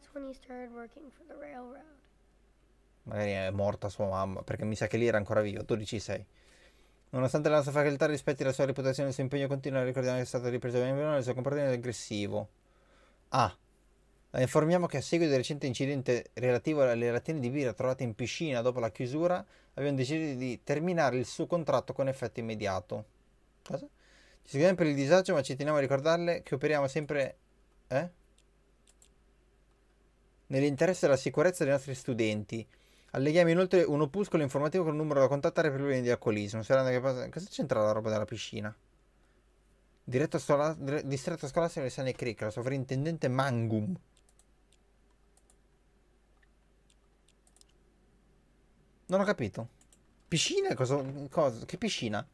Magari è morta sua mamma, perché mi sa che lì era ancora viva, 12-6. Nonostante la nostra facoltà rispetti la sua reputazione e il suo impegno continuo, ricordiamo che è stata ripresa bene e il suo comportamento è aggressivo. Ah, informiamo che a seguito del recente incidente relativo alle lattine di birra trovate in piscina dopo la chiusura, abbiamo deciso di terminare il suo contratto con effetto immediato. Cosa? Ci scusiamo per il disagio, ma ci teniamo a ricordarle che operiamo sempre... Eh? Nell'interesse della sicurezza dei nostri studenti. Alleghiamo inoltre un opuscolo informativo con un numero da contattare per problemi di alcolismo. Cosa c'entra la roba della piscina? Diretto scola... Distretto scolastico di Sane Creek, la sovrintendente Mangum. Non ho capito. Piscina? Cosa, cosa? Che piscina?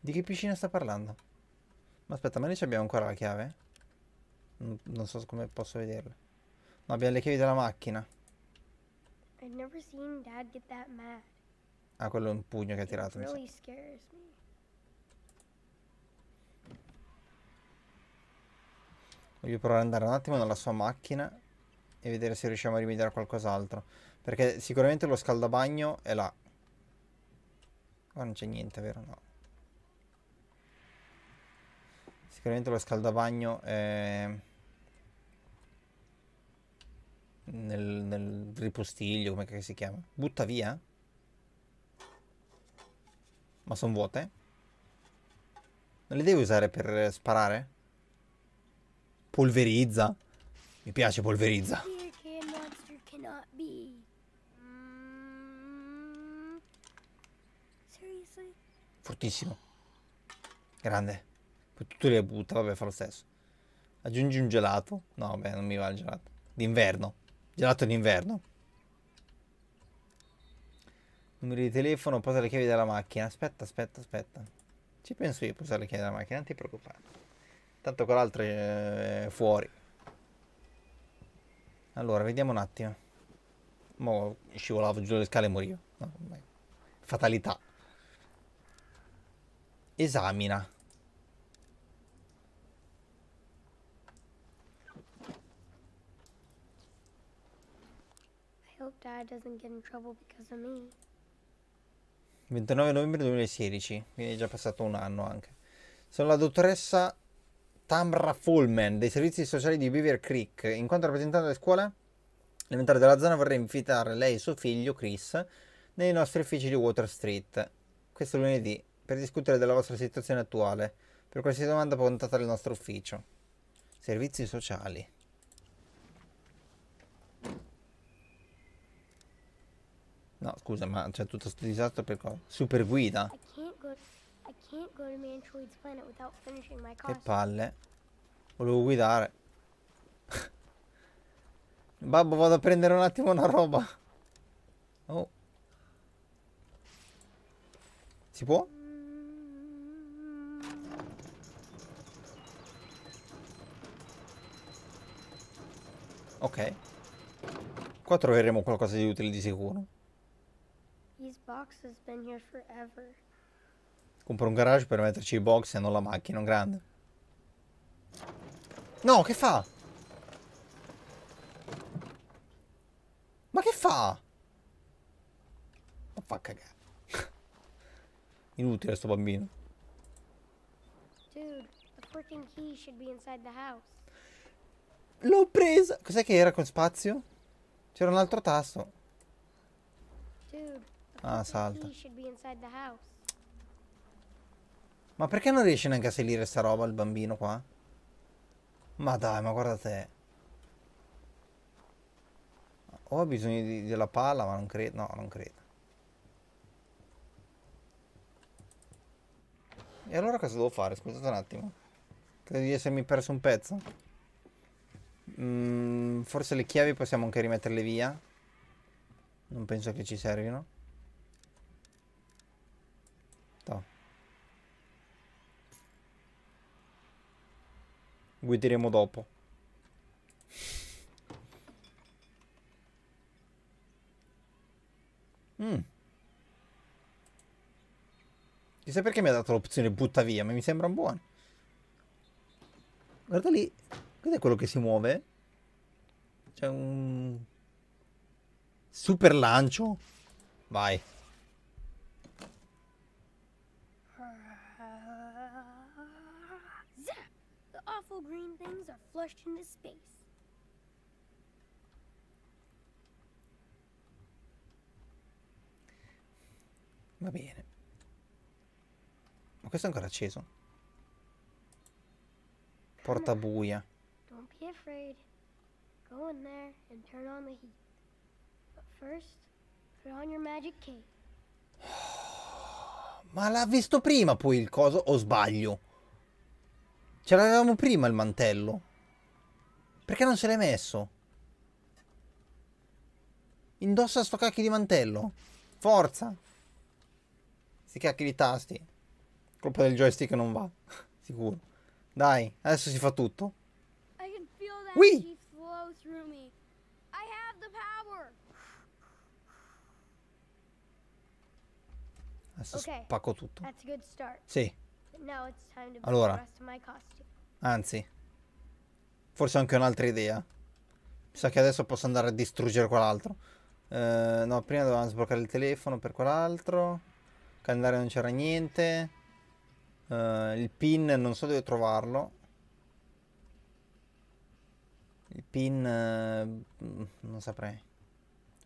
Di che piscina sta parlando? Ma aspetta, ma noi abbiamo ancora la chiave? Non so come posso vederla. No, abbiamo le chiavi della macchina. Ah, quello è un pugno che ha tirato. Really mi sa. Voglio provare ad andare un attimo nella sua macchina e vedere se riusciamo a rimediare a qualcos'altro. Perché sicuramente lo scaldabagno è là. Qua non c'è niente, vero? No. Sicuramente lo scaldabagno è... Nel, nel ripostiglio, come si chiama? Butta via? Ma sono vuote? Non le devi usare per sparare? Polverizza? Mi piace polverizza. Fortissimo. Grande. Poi tutto le butta, vabbè, fa lo stesso. Aggiungi un gelato. No, vabbè, non mi va il gelato. D'inverno. Gelato d'inverno. Numero di telefono, posa le chiavi della macchina. Aspetta, aspetta, aspetta. Ci penso io a posare le chiavi della macchina, non ti preoccupare. Tanto quell'altro è eh, fuori. Allora, vediamo un attimo. Mo scivolavo giù le scale e morivo. No, Fatalità. Esamina. I hope Dad doesn't get in trouble because of me. 29 novembre 2016, quindi è già passato un anno anche. Sono la dottoressa Tamra Fullman dei servizi sociali di Beaver Creek. In quanto rappresentante della scuola elementare della zona vorrei invitare lei e suo figlio Chris nei nostri uffici di Water Street questo lunedì per discutere della vostra situazione attuale. Per qualsiasi domanda può contattare il nostro ufficio. Servizi sociali. No, scusa, ma c'è tutto questo disastro per cosa? Super guida. Che palle. Volevo guidare. *laughs* Babbo, vado a prendere un attimo una roba. Oh. Si può? Ok. Qua troveremo qualcosa di utile di sicuro. These boxes been here forever. Compro un garage per metterci i box e non la macchina, un grande. No, che fa? Ma che fa? Ma fa cagare. *laughs* Inutile sto bambino. L'ho presa! Cos'è che era con spazio? C'era un altro tasto. Ah, salta. Ma perché non riesce neanche a salire sta roba il bambino qua? Ma dai, ma guarda te. O ha bisogno di, della palla, ma non credo. No, non credo. E allora cosa devo fare? Scusate un attimo. Credo di essermi perso un pezzo. Mm, forse le chiavi possiamo anche rimetterle via. Non penso che ci servino. guideremo dopo. Mm. Chissà perché mi ha dato l'opzione butta via, ma mi sembra un buon. Guarda lì, cos'è quello che si muove. C'è un... Super lancio. Vai. little green things are flushed into space. Va bene. Ma questo è ancora acceso? Porta buia. Don't be afraid. Go in there and turn on the heat. But first, put on your magic cape. *sighs* Ma l'ha visto prima poi il coso o sbaglio? Ce l'avevamo prima il mantello. Perché non se l'hai messo? Indossa sto cacchio di mantello. Forza. Sti cacchi di tasti. Colpa del joystick non va. *laughs* Sicuro. Dai, adesso si fa tutto. Oui! Adesso okay. spacco tutto. Sì. Allora. Anzi. Forse ho anche un'altra idea. Mi sa che adesso posso andare a distruggere quell'altro. Uh, no, prima dovevamo sbloccare il telefono per quell'altro. Calendario non c'era niente. Uh, il pin non so dove trovarlo. Il pin... Uh, non saprei.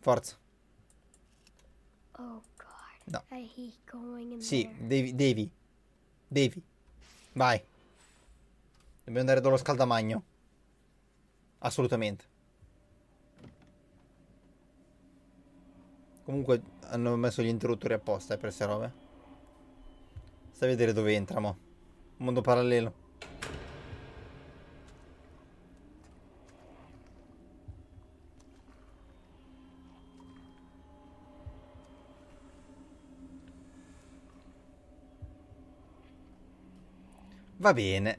Forza. Oh, God. No. Sì, devi, devi. Devi. Vai. Dobbiamo andare dallo scaldamagno. Assolutamente. Comunque hanno messo gli interruttori apposta per queste robe. Stai a vedere dove entriamo. Mondo parallelo. Va bene.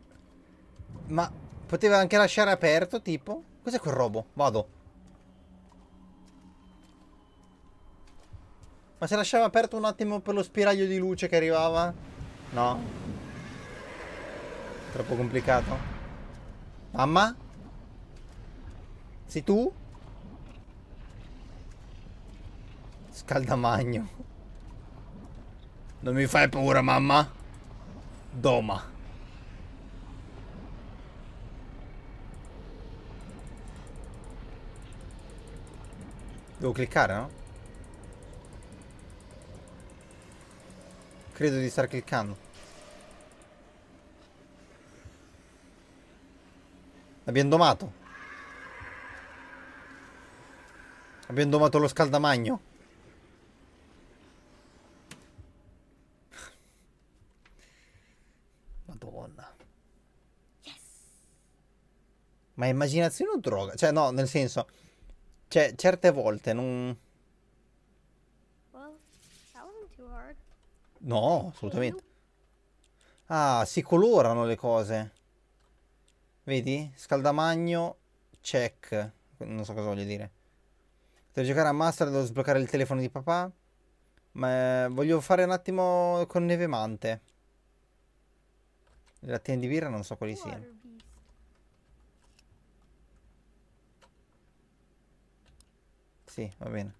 Ma poteva anche lasciare aperto, tipo? Cos'è quel robo? Vado. Ma se lasciava aperto un attimo per lo spiraglio di luce che arrivava? No. Troppo complicato. Mamma? Sei tu? Scaldamagno. Non mi fai paura, mamma? Doma. Devo cliccare, no? Credo di star cliccando. L'abbiamo domato. Abbiamo domato lo scaldamagno. *laughs* Madonna. Yes. Ma immaginazione o droga? Cioè, no, nel senso... Cioè, certe volte non... No, assolutamente. Ah, si colorano le cose. Vedi? Scaldamagno, check. Non so cosa voglio dire. Devo giocare a Master, devo sbloccare il telefono di papà. Ma eh, voglio fare un attimo con Nevemante. Le lattine di birra non so quali siano. Sì, va bene.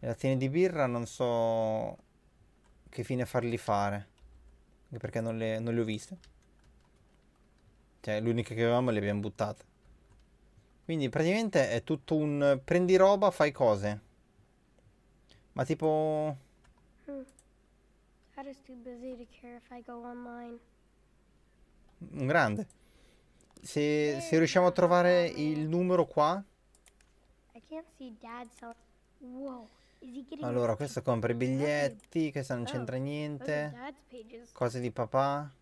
Le lattine di birra non so che fine farli fare. Perché non le, non le ho viste. Cioè, l'unica che avevamo le abbiamo buttate. Quindi praticamente è tutto un prendi roba, fai cose. Ma tipo... Hmm. How too busy to care if I go online? Un grande. Se, se eh, riusciamo a trovare il numero qua, allora, questo compra i biglietti, questo non oh, c'entra niente. Cose di papà.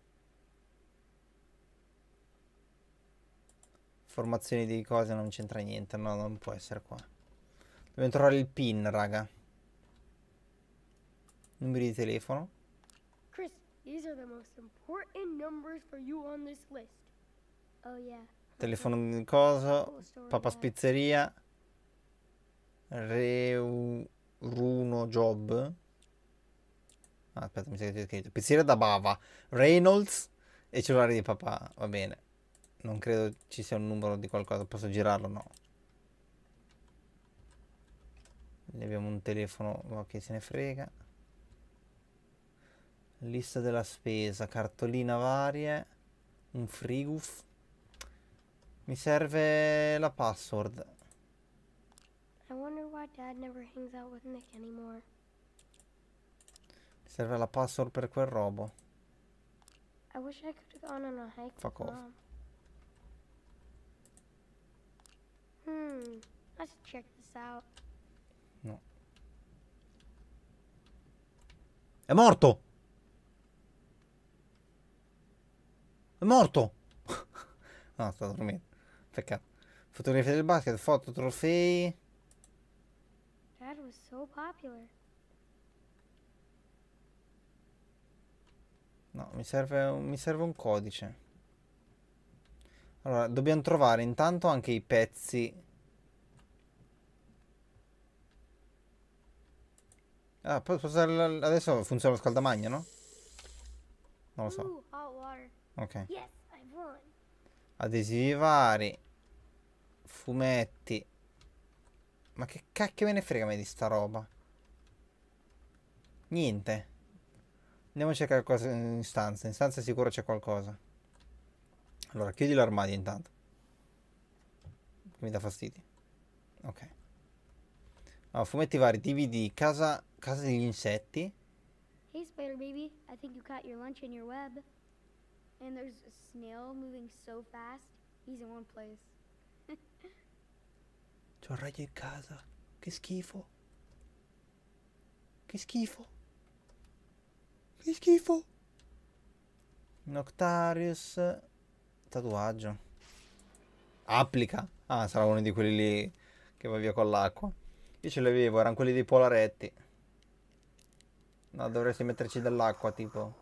Formazioni di cose non c'entra niente, no, non può essere qua. Dobbiamo trovare il pin, raga. Numeri di telefono. Chris, these are the most important numbers for you on this list. Oh yeah. Telefono di coso, papà spizzeria. Reuruno Job. Ah, aspetta, mi sa che c'è scritto. Pizzeria da Bava, Reynolds e cellulare di papà. Va bene. Non credo ci sia un numero di qualcosa. Posso girarlo? No. Ne abbiamo un telefono, ma che se ne frega. Lista della spesa, cartolina varie, un friguf. Mi serve la password. I wonder why dad never hangs out with Nick anymore. Serve la password per quel robo. I wish I could have gone on a hike. Fuck off. Mom. Hmm. I should check this out. No. È morto! È morto! *laughs* no, sta dormendo. Peccato. Fotografie del basket, foto, trofei. Dad was so popular. No, mi serve, un, mi serve un codice. Allora, dobbiamo trovare intanto anche i pezzi. Ah, posso usare adesso funziona lo scaldamagna, no? Non lo so. Ok. Adesivi vari, fumetti, ma che cacchio me ne frega me di sta roba? Niente. Andiamo a cercare qualcosa in stanza. In stanza sicuro c'è qualcosa. Allora, chiudi l'armadio intanto. Mi dà fastidio. Ok. Allora, fumetti vari, DVD, casa, casa degli insetti. Hey Spider Baby, I think you caught your lunch in your web. And there's a snail moving so fast, he's in one place. C'ho il raggio in casa. Che schifo. Che schifo. Che schifo. Noctarius. Tatuaggio. Applica. Ah, sarà uno di quelli lì che va via con l'acqua. Io ce l'avevo, erano quelli dei polaretti. No, dovresti metterci dell'acqua, tipo.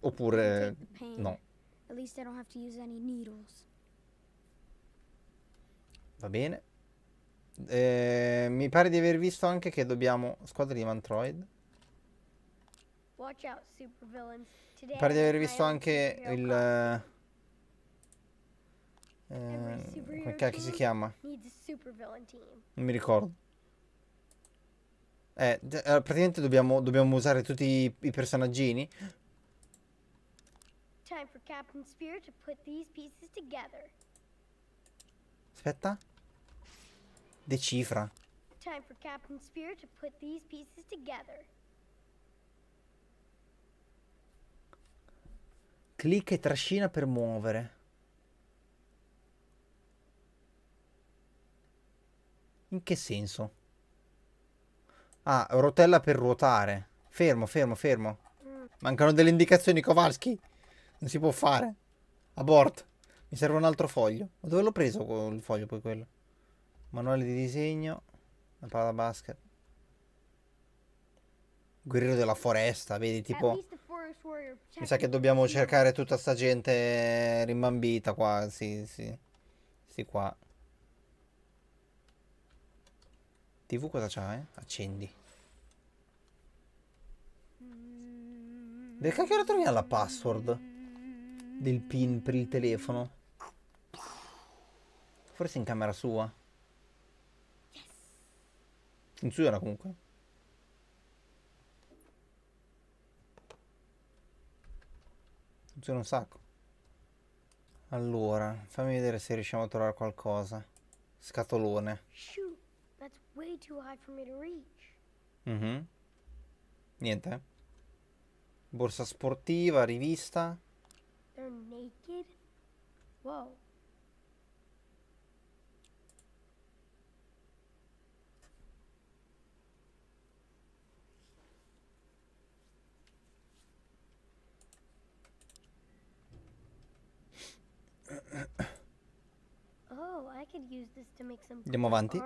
Oppure no. At least I don't have to use any needles. Va bene. Eh, mi pare di aver visto anche che dobbiamo... Squadra di Mantroid. Watch out, super villains. mi pare di aver visto anche il... Coffee. Eh, come cacchio si chiama? Non mi ricordo. Eh, eh, praticamente dobbiamo, dobbiamo usare tutti i, i personaggini Time for Captain Spear to put these pieces together. Aspetta. Decifra. Time for Captain Spear to put these pieces together. Clicca e trascina per muovere. In che senso? Ah, rotella per ruotare. Fermo, fermo, fermo. Mm. Mancano delle indicazioni, Kowalski. Non si può fare. Abort. Mi serve un altro foglio. Ma dove l'ho preso il foglio poi quello? Manuale di disegno. La palla basket. Guerriero della foresta, vedi, tipo... Mi sa che dobbiamo cercare tutta sta gente rimbambita qua, sì, sì. Sì, qua. TV cosa c'ha, eh? Accendi. Del cacchio la troviamo la password? del pin per il telefono. Forse in camera sua. In su era comunque. Funziona un sacco. Allora, fammi vedere se riusciamo a trovare qualcosa. Scatolone. Mhm. Mm Niente. Borsa sportiva, rivista. They're naked? Whoa. Oh, Andiamo avanti.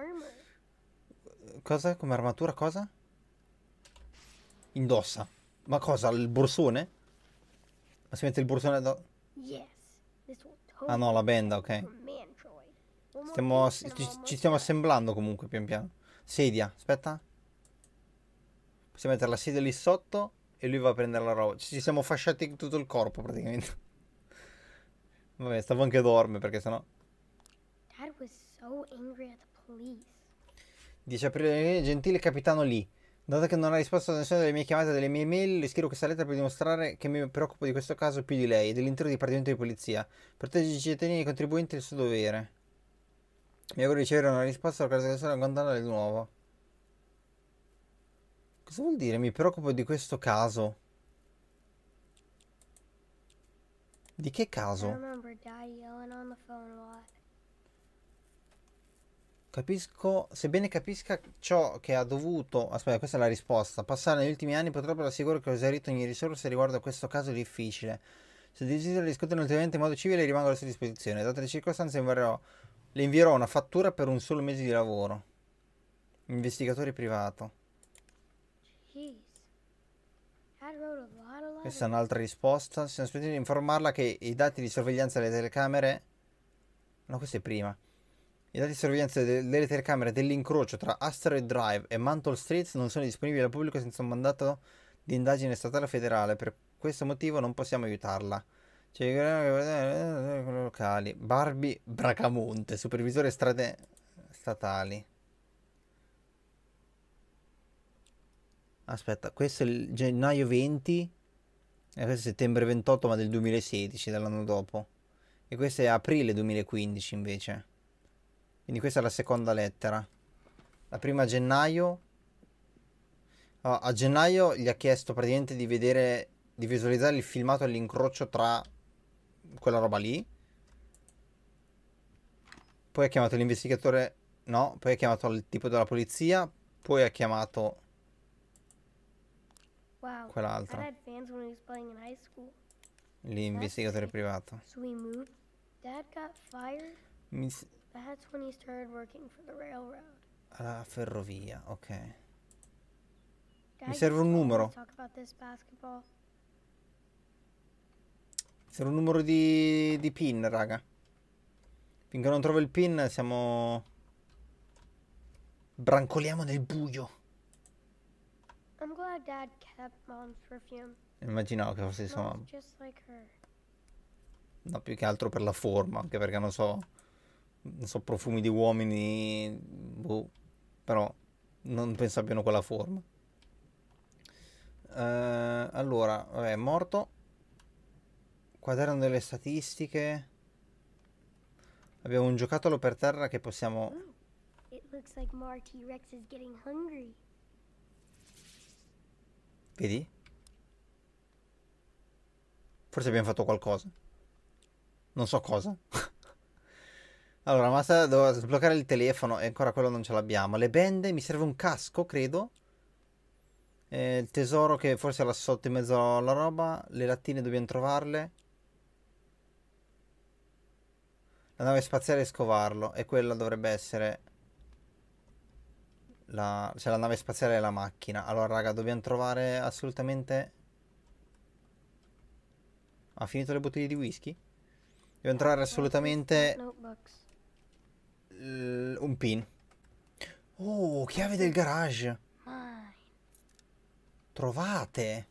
Cosa? Come armatura cosa? Indossa. Ma cosa? Il borsone? Ma si mette il bursone da... Ah no, la benda, ok. Stiamo, ci, ci, stiamo assemblando comunque pian piano. Sedia, aspetta. Possiamo mettere la sedia lì sotto e lui va a prendere la roba. Ci siamo fasciati tutto il corpo praticamente. *laughs* Vabbè, stavo anche a dorme perché sennò... Dad was so angry at the 10 aprile, gentile capitano lì. Dato che non ha risposto a nessuna delle mie chiamate e delle mie email, le scrivo questa lettera per dimostrare che mi preoccupo di questo caso più di lei e dell'intero Dipartimento di Polizia. Proteggere i cittadini e i contribuenti è il suo dovere. Mi auguro di ricevere una risposta al caso che sono condannato di nuovo. Cosa vuol dire mi preoccupo di questo caso? Di che caso? I remember Daddy yelling on the phone a lot. Capisco, sebbene capisca ciò che ha dovuto, aspetta, questa è la risposta, passare negli ultimi anni potrebbero assicurare che ho esaurito ogni risorsa riguardo a questo caso difficile. Se desidero discutere ulteriormente in modo civile rimango alla sua disposizione. Date le circostanze invierò, le invierò una fattura per un solo mese di lavoro. Investigatore privato. Questa è un'altra risposta. Siamo aspettati di informarla che i dati di sorveglianza delle telecamere... No, questa è prima. I dati di sorveglianza delle telecamere dell'incrocio tra Asteroid Drive e Mantle Streets non sono disponibili al pubblico senza un mandato di indagine statale o federale. Per questo motivo non possiamo aiutarla. Cioè, locali. Barbie Bracamonte, supervisore strade statali. Aspetta, questo è il gennaio 20 e eh, questo è settembre 28 ma del 2016, dell'anno dopo. E questo è aprile 2015 invece. Quindi questa è la seconda lettera. La prima a gennaio. A gennaio gli ha chiesto praticamente di vedere, di visualizzare il filmato all'incrocio tra quella roba lì. Poi ha chiamato l'investigatore, no, poi ha chiamato il tipo della polizia, poi ha chiamato wow, quell'altra. L'investigatore privato. So we moved. Dad got fired. Mi, That's when he started working for the railroad. Alla ferrovia, ok. Mi serve un numero. Mi serve un numero di, di pin, raga. Finché non trovo il pin siamo... Brancoliamo nel buio. I'm glad Dad kept Mom's Immaginavo che fosse sua mamma. Like no, più che altro per la forma, anche perché non so non so, profumi di uomini, boh, però non penso abbiano quella forma. Uh, allora, vabbè, è morto. Quaderno delle statistiche. Abbiamo un giocattolo per terra che possiamo... Oh, Vedi? Forse abbiamo fatto qualcosa. Non so cosa. *laughs* Allora, ma devo sbloccare il telefono e ancora quello non ce l'abbiamo. Le bende, mi serve un casco, credo. E eh, il tesoro che forse è là sotto in mezzo alla roba. Le lattine dobbiamo trovarle. La nave spaziale e scovarlo. E quella dovrebbe essere... La... Cioè la nave spaziale e la macchina. Allora, raga, dobbiamo trovare assolutamente... Ha finito le bottiglie di whisky? Dobbiamo trovare assolutamente... Notebooks un pin. Oh, chiave del garage. Trovate.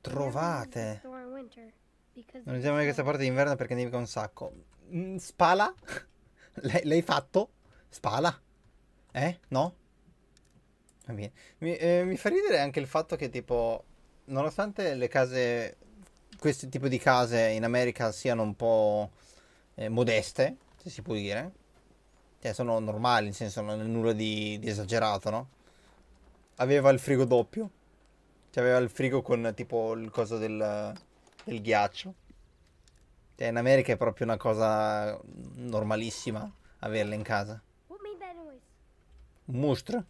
Trovate. Non usiamo mai questa parte d'inverno perché nevica un sacco. Mm, spala? L'hai *laughs* fatto? Spala? Eh? No? Va bene. Mi, eh, mi fa ridere anche il fatto che tipo, nonostante le case, questo tipo di case in America siano un po' eh, modeste, se si può dire. Cioè, sono normali, nel senso non è nulla di, di esagerato, no? Aveva il frigo doppio. Cioè, aveva il frigo con tipo il coso del, del ghiaccio. Cioè, in America è proprio una cosa normalissima averla in casa. Un mostro.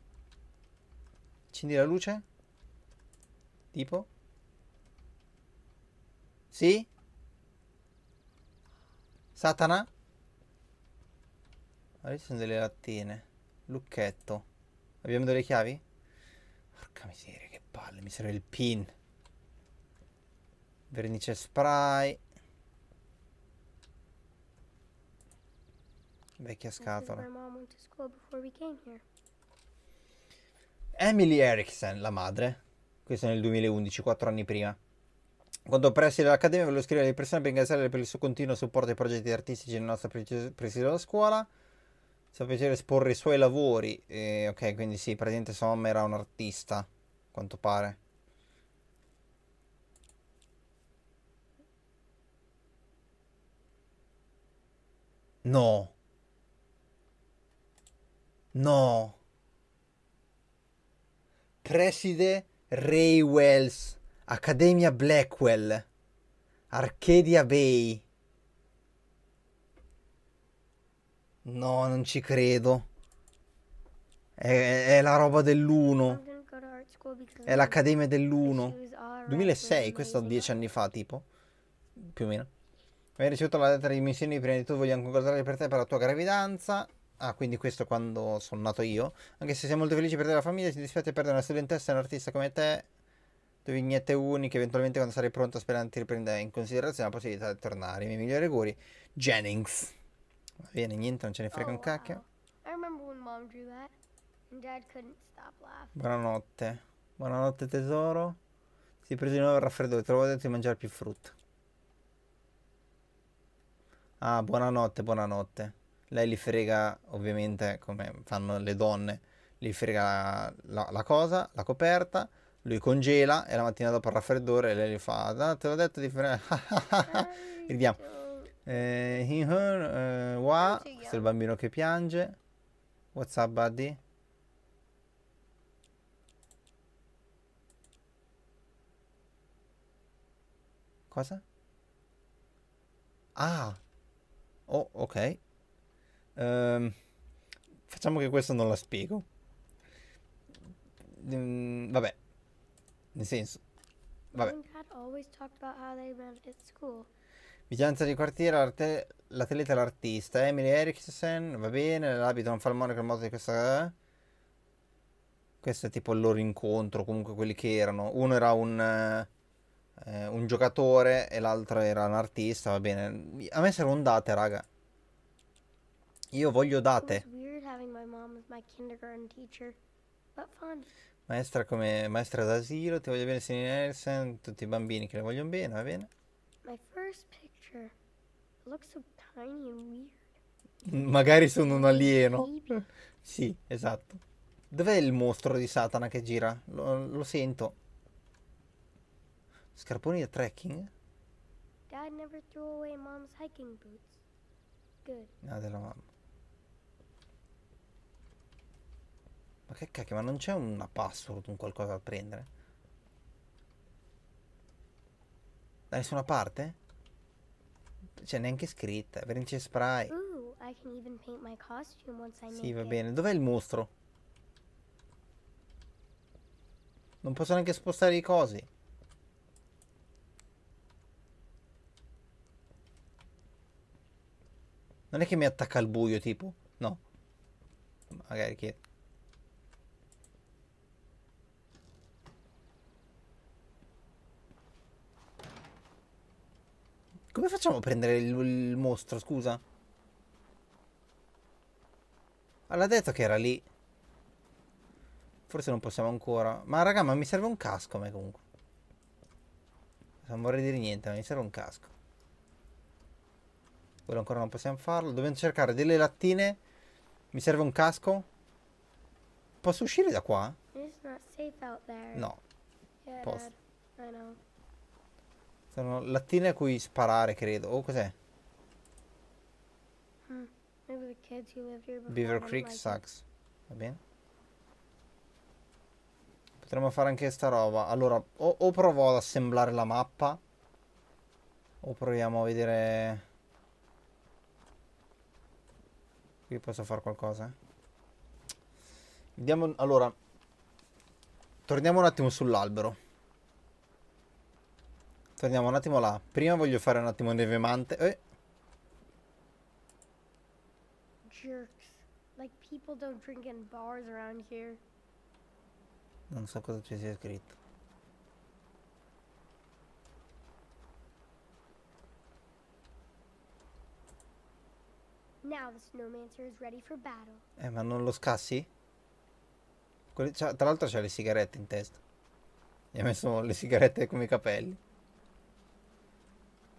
Accendi la luce? Tipo? Sì? Satana. Ma lì sono delle lattine. Lucchetto. Abbiamo delle chiavi? Porca miseria, che palle. Mi serve il pin. Vernice spray. Vecchia scatola. Emily Erickson, la madre. Questo nel 2011, 4 anni prima. Quando pressi dell'Accademia volevo scrivere alle persone per ringraziarle per il suo continuo supporto ai progetti artistici nella nostra prestigiosa della scuola. Sa piacere esporre i suoi lavori. E, ok, quindi sì, praticamente Somma era un artista, a quanto pare. No. No. Preside Ray Wells. Accademia Blackwell, Arcadia Bay. No, non ci credo. È, è la roba dell'1. È l'Accademia dell'1. 2006, questo dieci anni fa, tipo. Più o meno. Mi hai ricevuto la lettera di missioni, prima di tutto vogliamo congratulare per te per la tua gravidanza. Ah, quindi questo è quando sono nato io. Anche se siamo molto felici per te la famiglia, ci dispiace perdere una studentessa e un artista come te due vignette uniche, eventualmente quando sarai pronto sperando di riprendere in considerazione la possibilità di tornare. I miei migliori auguri, Jennings. Va bene, niente, non ce ne frega oh, un cacchio. Wow. Buonanotte. Buonanotte tesoro. si è preso di nuovo il raffreddore, te l'avevo detto di mangiare più frutta. Ah, buonanotte, buonanotte. Lei li frega, ovviamente, come fanno le donne, li frega la, la, la cosa, la coperta, lui congela e la mattina dopo il raffreddore lei gli fa, ah, te l'ho detto di fare... Ridiamo. *laughs* Eh, in uh, eh, wa, questo è il bambino che piange. What's up, buddy? Cosa? Ah! Oh, ok. Um, facciamo che questo non la spiego. Mm, vabbè, nel senso, vabbè. Vigilanza di quartiere, l'atleta e l'artista. Emily Erickson, va bene, l'abito non fa il monaco il modo di questa... Eh? Questo è tipo il loro incontro, comunque quelli che erano. Uno era un, eh, un giocatore e l'altro era un artista, va bene. A me servono date, raga. Io voglio date. Maestra come maestra d'asilo, ti voglio bene signor Nelson, tutti i bambini che le vogliono bene, va bene? My first picture looks so tiny and weird. Magari sono un alieno. *laughs* sì, esatto. Dov'è il mostro di Satana che gira? Lo, lo sento. Scarponi da trekking? Dad never threw away mom's hiking boots. Good. Ah, della mamma. Ma che cacchio, ma non c'è una password, un qualcosa da prendere? Da nessuna parte? C'è cioè, neanche scritta, vernice spray. Ooh, sì, va bene. Dov'è il mostro? Non posso neanche spostare i cosi. Non è che mi attacca al buio, tipo? No. Magari chiedo. Come facciamo a prendere il, il mostro, scusa? ha detto che era lì. Forse non possiamo ancora. Ma raga, ma mi serve un casco a me comunque. Non vorrei dire niente, ma mi serve un casco. Quello ancora non possiamo farlo. Dobbiamo cercare delle lattine. Mi serve un casco. Posso uscire da qua? No. Posso. Sono lattine a cui sparare, credo. oh, cos'è? Beaver Creek sucks. Va bene. Potremmo fare anche sta roba. Allora, o, o provo ad assemblare la mappa. O proviamo a vedere... Qui posso fare qualcosa. Eh. Vediamo... Allora... Torniamo un attimo sull'albero. Torniamo un attimo là. Prima voglio fare un attimo nevemante. Eh. Non so cosa ci sia scritto. Eh, ma non lo scassi? Cioè, tra l'altro c'ha le sigarette in testa. Mi ha messo le sigarette come i capelli.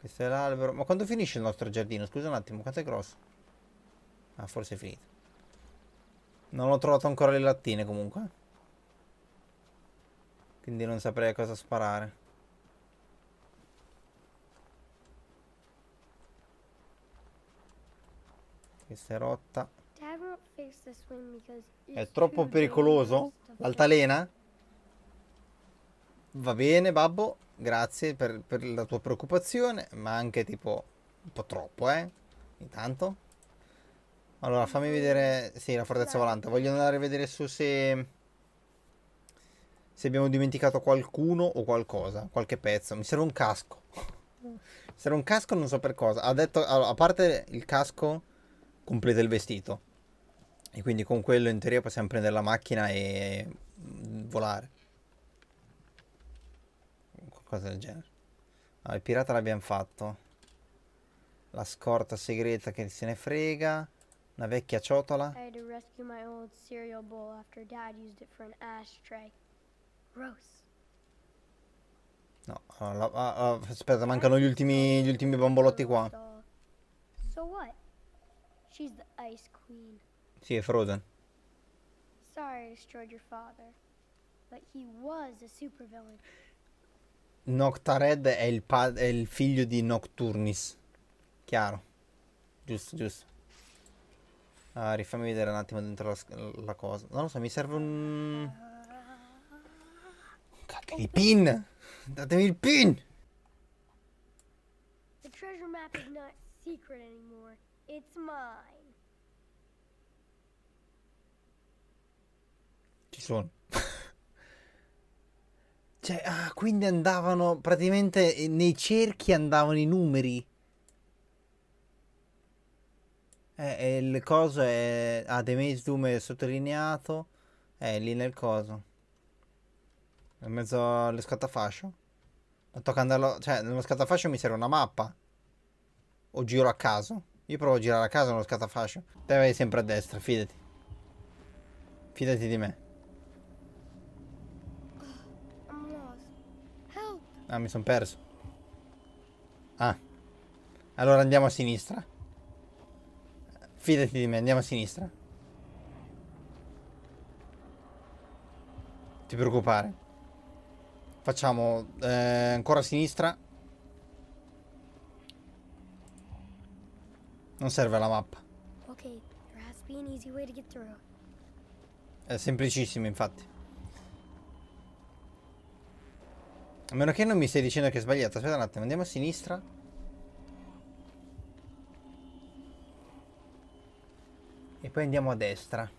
Questo è l'albero. Ma quando finisce il nostro giardino? Scusa un attimo, quanto è grosso? Ah, forse è finito. Non ho trovato ancora le lattine comunque. Quindi non saprei a cosa sparare. Questa è rotta. È troppo pericoloso? L'altalena? Va bene, babbo, grazie per, per la tua preoccupazione, ma anche tipo un po' troppo, eh? Intanto. Allora, fammi vedere... Sì, la fortezza volante. Voglio andare a vedere su se... Se abbiamo dimenticato qualcuno o qualcosa. Qualche pezzo. Mi serve un casco. Mi serve un casco non so per cosa. Ha detto... Allora, a parte il casco, completa il vestito. E quindi con quello in teoria possiamo prendere la macchina e mm, volare cose del genere. No, il pirata l'abbiamo fatto. La scorta segreta che se ne frega. Una vecchia ciotola. I had to rescue my old cereal bowl after dad used it for an ashtray. Gross. No, allora, ah, ah, aspetta, mancano gli ultimi, gli ultimi bombolotti qua. So what? She's the ice queen. Sì, è Frozen. Sorry I destroyed your father, but he was a supervillain. Noctared è il, pa- è il figlio di Nocturnis. Chiaro. Giusto, giusto. Ah, rifammi vedere un attimo dentro la, la cosa. Non lo so, mi serve un... Datemi il pin! Datemi il pin! The treasure map is not secret anymore. It's mine. Ci sono. *laughs* Cioè, ah, quindi andavano praticamente eh, nei cerchi andavano i numeri. Eh, il coso è... Ah, The Maze Doom è sottolineato. Eh, lì nel coso. In mezzo allo scattafascio. Non tocca andarlo... Cioè, nello scattafascio mi serve una mappa. O giro a caso. Io provo a girare a caso nello scattafascio. Te vai sempre a destra, fidati. Fidati di me. Ah, mi sono perso. Ah. Allora andiamo a sinistra. Fidati di me, andiamo a sinistra. Ti preoccupare. Facciamo eh, ancora a sinistra. Non serve la mappa. È semplicissimo, infatti. A meno che non mi stai dicendo che è sbagliato. Aspetta un attimo, andiamo a sinistra. E poi andiamo a destra.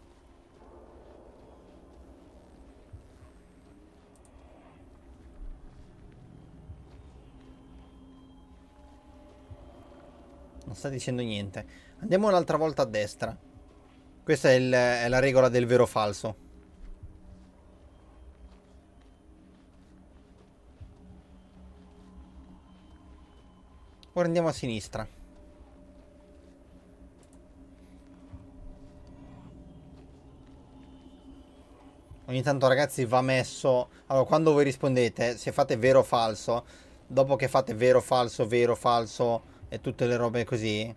Non sta dicendo niente. Andiamo un'altra volta a destra. Questa è, il, è la regola del vero falso. Ora andiamo a sinistra. Ogni tanto ragazzi va messo... Allora, quando voi rispondete, se fate vero o falso, dopo che fate vero, falso, vero, falso e tutte le robe così,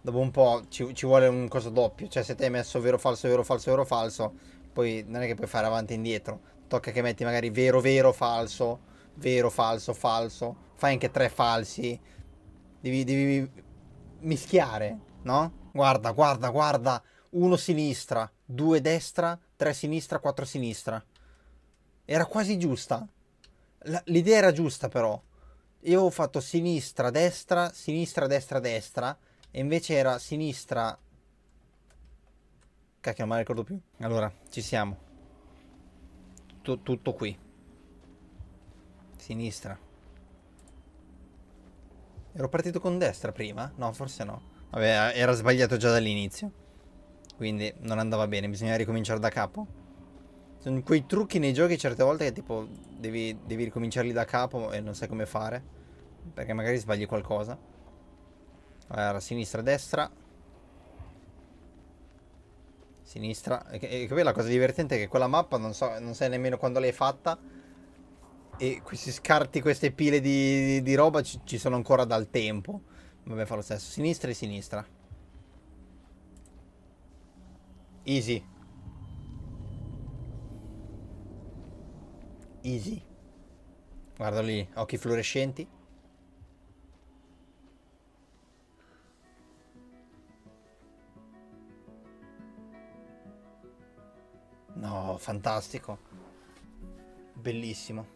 dopo un po' ci, ci vuole un coso doppio. Cioè, se te hai messo vero, falso, vero, falso, vero, falso, poi non è che puoi fare avanti e indietro. Tocca che metti magari vero, vero, falso, vero, falso, falso. Fai anche tre falsi Devi, devi mischiare, no? Guarda, guarda, guarda. Uno sinistra, due destra, tre sinistra, quattro sinistra. Era quasi giusta. L'idea era giusta però. Io ho fatto sinistra, destra, sinistra, destra, destra. E invece era sinistra... Cacchio, non me la ricordo più. Allora, ci siamo. T tutto qui. Sinistra. Ero partito con destra prima? No, forse no. Vabbè, era sbagliato già dall'inizio. Quindi non andava bene, bisogna ricominciare da capo. Sono quei trucchi nei giochi certe volte che tipo devi, devi ricominciarli da capo e non sai come fare. Perché magari sbagli qualcosa. Allora, sinistra, destra. Sinistra. E, e, e la cosa divertente è che quella mappa non, so, non sai nemmeno quando l'hai fatta e questi scarti, queste pile di, di roba ci, ci, sono ancora dal tempo. Vabbè, fa lo stesso. Sinistra e sinistra. Easy. Easy. Guarda lì, occhi fluorescenti. No, fantastico. Bellissimo.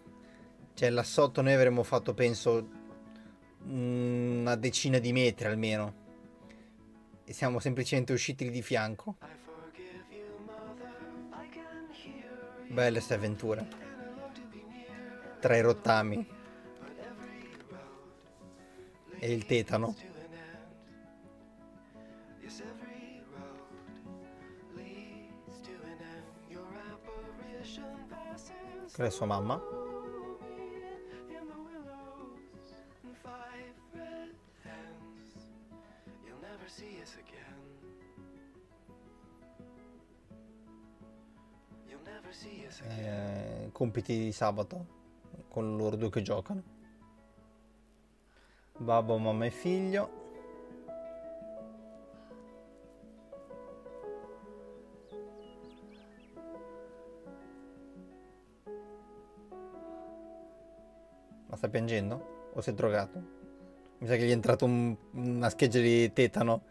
Cioè là sotto noi avremmo fatto penso una decina di metri almeno. E siamo semplicemente usciti lì di fianco. belle questa avventure Tra i rottami. E il tetano. Quella è sua mamma. eh, compiti di sabato con loro due che giocano. Babbo, mamma e figlio. Ma sta piangendo? O si è drogato? Mi sa che gli è entrato un, una scheggia di tetano.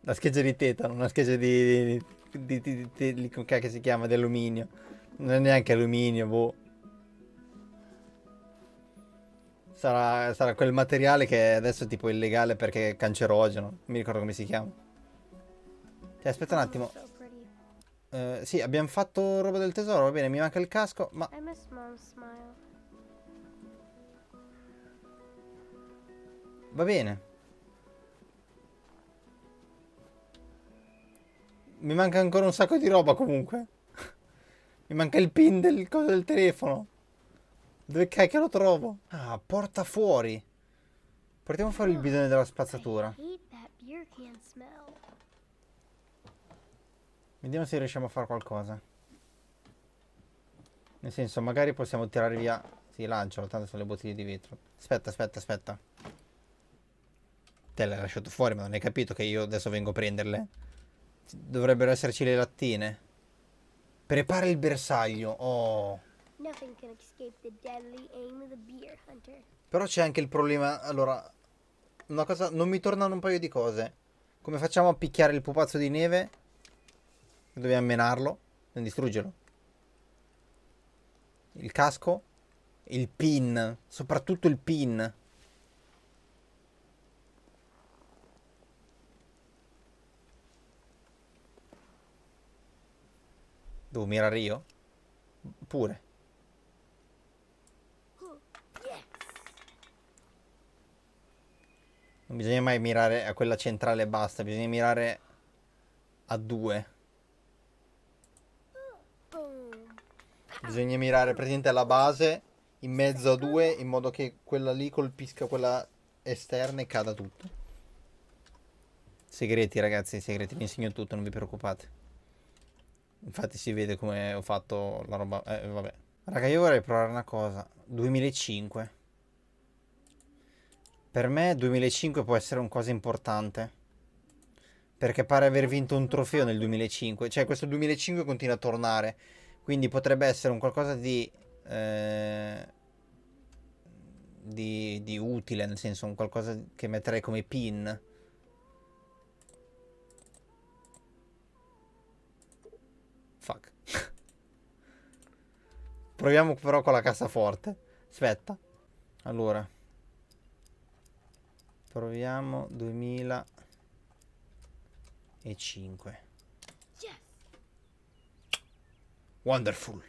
Una scheggia di tetano, una scheggia di. di, di, di, di, di, di, di, di, di, di, di, di, non è neanche alluminio, boh. Sarà, sarà, quel materiale che adesso è tipo illegale perché è cancerogeno. Non mi ricordo come si chiama. Cioè, aspetta un attimo. Uh, sì, abbiamo fatto roba del tesoro, va bene, mi manca il casco, ma... Va bene. Mi manca ancora un sacco di roba comunque. Mi manca il pin del del telefono. Dove cacchio lo trovo? Ah, porta fuori. Portiamo fuori il bidone della spazzatura. Vediamo se riusciamo a fare qualcosa. Nel senso, magari possiamo tirare via... Sì, lancialo, tanto sono le bottiglie di vetro. Aspetta, aspetta, aspetta. Te l'hai lasciato fuori, ma non hai capito che io adesso vengo a prenderle? Dovrebbero esserci le lattine. Prepara il bersaglio. Oh. Però c'è anche il problema. Allora, una cosa. Non mi tornano un paio di cose. Come facciamo a picchiare il pupazzo di neve? Dobbiamo menarlo. Non distruggerlo. Il casco. Il pin. Soprattutto il pin. Devo mirare io? Pure. Non bisogna mai mirare a quella centrale e basta, bisogna mirare a due. Bisogna mirare praticamente alla base, in mezzo a due, in modo che quella lì colpisca quella esterna e cada tutto. Segreti ragazzi, segreti, vi insegno tutto, non vi preoccupate. Infatti si vede come ho fatto la roba... Eh, vabbè. Raga, io vorrei provare una cosa. 2005. Per me 2005 può essere un cosa importante. Perché pare aver vinto un trofeo nel 2005. Cioè, questo 2005 continua a tornare. Quindi potrebbe essere un qualcosa di... Eh, di, di utile, nel senso, un qualcosa che metterei come pin. Proviamo però con la cassaforte. Aspetta. Allora. Proviamo 2005. Yes. Wonderful.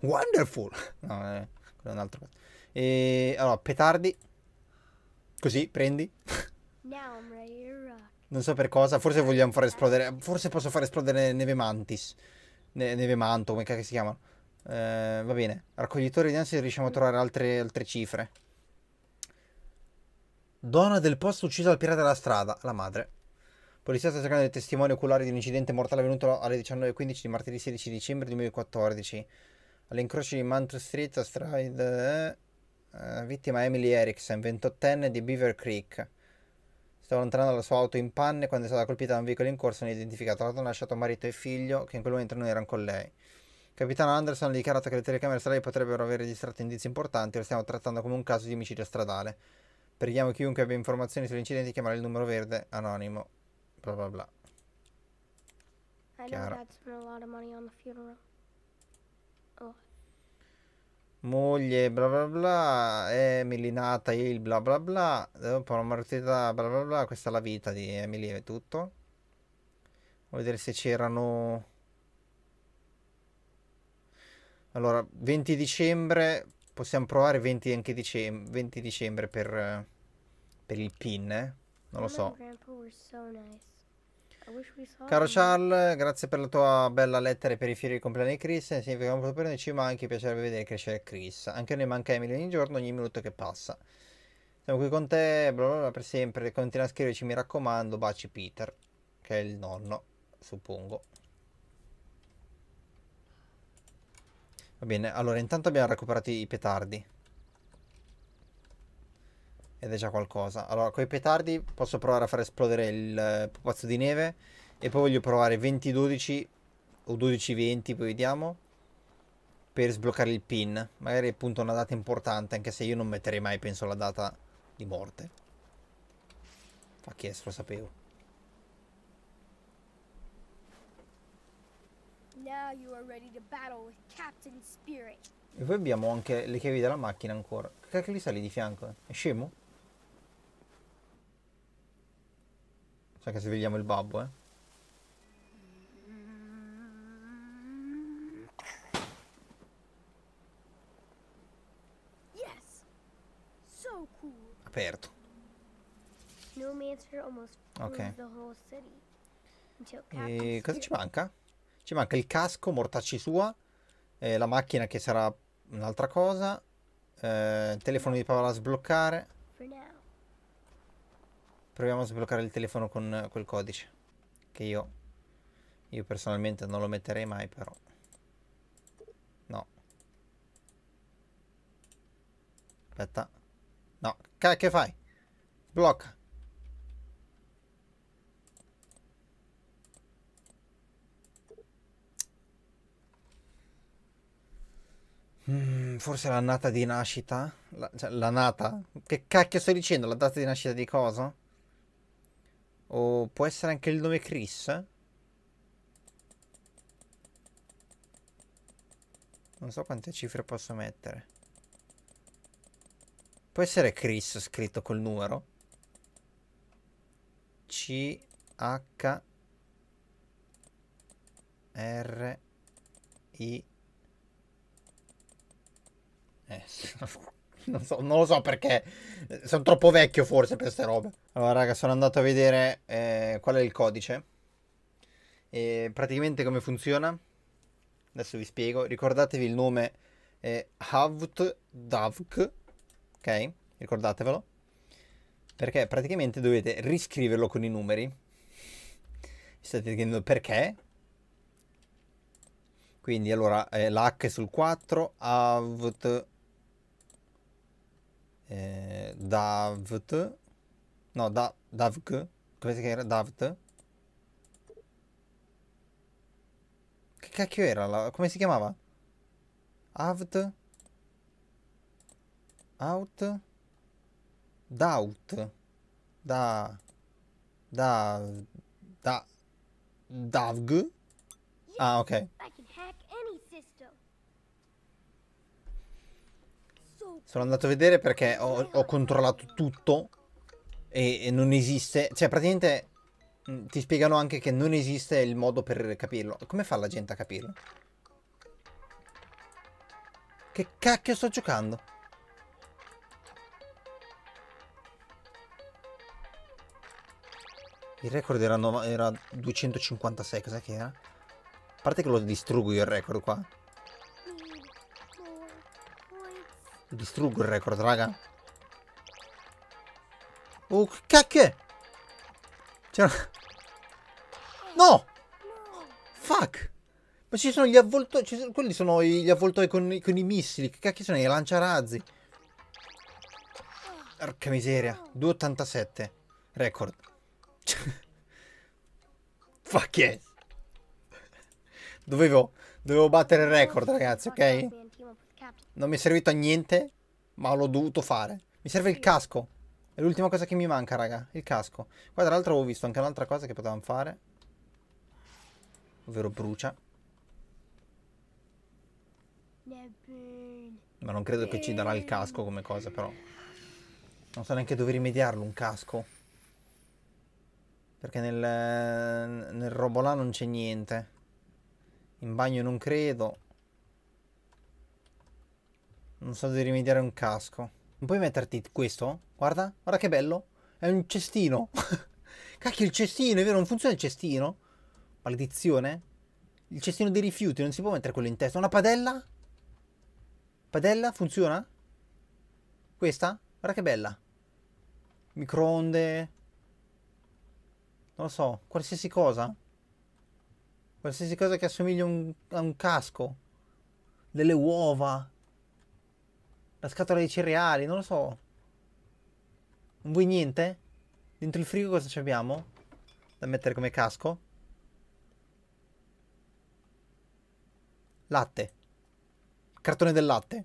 Wonderful. *laughs* No, eh, è un altro. E allora, petardi. Così, prendi. Non so per cosa, forse vogliamo far esplodere. Forse posso far esplodere Neve Mantis. Ne neve Manto, come si chiamano? Eh, va bene, raccoglitore di ansie riusciamo a trovare altre, altre cifre. Donna del posto uccisa dal pirata della strada, la madre. Polizia sta cercando il testimone oculare di un incidente mortale avvenuto alle 19.15 di martedì 16 dicembre 2014 all'incrocio di Mantle Street a Stride, eh, vittima Emily Erickson, 28enne di Beaver Creek. Stava allontanando la sua auto in panne quando è stata colpita da un veicolo in corsa non identificato. La donna ha lasciato marito e figlio che in quel momento non erano con lei. Capitano Anderson ha dichiarato che le telecamere stradali potrebbero aver registrato indizi importanti, lo stiamo trattando come un caso di omicidio stradale. Preghiamo chiunque abbia informazioni sull'incidente di chiamare il numero verde anonimo. Bla bla bla. Chiara. Oh. Moglie, bla bla bla, Emily nata, il bla bla bla, dopo la mortalità, bla bla bla, questa è la vita di Emily, è tutto. Vuoi vedere se c'erano allora, 20 dicembre, possiamo provare 20 anche dicembre, 20 dicembre per, per il pin, eh? Non lo oh, so. Caro Charles, grazie per la tua bella lettera e per i fiori di compleanno di Chris. Significa molto per noi, ci manchi, piacerebbe vedere crescere Chris. Anche noi manca Emily ogni giorno, ogni minuto che passa. Siamo qui con te, bla bla bla, per sempre. Continua a scriverci, mi raccomando. Baci Peter, che è il nonno, suppongo. Va bene, allora intanto abbiamo recuperato i petardi. Ed è già qualcosa. Allora, con i petardi posso provare a far esplodere il eh, pupazzo di neve. E poi voglio provare 20-12 o 12-20, poi vediamo. Per sbloccare il pin. Magari appunto una data importante, anche se io non metterei mai, penso, la data di morte. Fa chi lo sapevo. E poi abbiamo anche le chiavi della macchina ancora. Che cacchio gli sali di fianco? È scemo? Sa che svegliamo il babbo, eh? Yes. So cool. Aperto. No ok. E cosa ci manca? Ci manca il casco, mortacci sua, eh, la macchina che sarà un'altra cosa, eh, il telefono di Paola a sbloccare. Proviamo a sbloccare il telefono con eh, quel codice, che io, io personalmente non lo metterei mai però. No. Aspetta. No, che fai? Blocca. Mm, forse l'annata di nascita? La, cioè, la nata? Che cacchio sto dicendo? La data di nascita di cosa? O può essere anche il nome Chris? Non so quante cifre posso mettere. Può essere Chris scritto col numero? C H R I eh, *laughs* non, so, non, lo so perché. Sono troppo vecchio forse per queste robe. Allora, raga, sono andato a vedere eh, qual è il codice. E praticamente come funziona. Adesso vi spiego. Ricordatevi il nome eh, Havt Ok? Ricordatevelo. Perché praticamente dovete riscriverlo con i numeri. Mi state chiedendo perché? Quindi allora eh, l'H sul 4, Havt eh, Davt, no, da, Davk, come si chiama? Davt? Che cacchio era? La, come si chiamava? Avt? Out? Doubt? Da... Da... Da... Davg? Ah, ok. Sono andato a vedere perché ho, ho controllato tutto e, e, non esiste... Cioè, praticamente mh, mm, ti spiegano anche che non esiste il modo per capirlo. Come fa la gente a capirlo? Che cacchio sto giocando? Il record era, era 256, cos'è che era? A parte che lo distruggo io il record qua. Distruggo il record, raga. Oh, che cacchè! C'era... No! Fuck! Ma ci sono gli avvoltoi... Sono... Quelli sono gli avvoltoi con, con i missili. Che cacchio sono? I lanciarazzi. Porca miseria. 2,87. Record. *laughs* Fuck yes. Dovevo... Dovevo battere il record, ragazzi, ok? Non mi è servito a niente, ma l'ho dovuto fare. Mi serve il casco. È l'ultima cosa che mi manca, raga. Il casco. Qua tra l'altro avevo visto anche un'altra cosa che potevamo fare. Ovvero brucia. Ma non credo che ci darà il casco come cosa, però. Non so neanche dove rimediarlo, un casco. Perché nel, nel là non c'è niente. In bagno non credo. Non so di rimediare un casco. Non puoi metterti questo? Guarda, guarda che bello. È un cestino. *laughs* Cacchio, il cestino, è vero, non funziona il cestino? Maledizione. Il cestino dei rifiuti, non si può mettere quello in testa. Una padella? Padella, funziona? Questa? Guarda che bella. Microonde. Non lo so, qualsiasi cosa. Qualsiasi cosa che assomiglia un, a un casco. Delle uova. La scatola di cereali, non lo so. Non vuoi niente? Dentro il frigo cosa ci abbiamo? Da mettere come casco? Latte. Cartone del latte.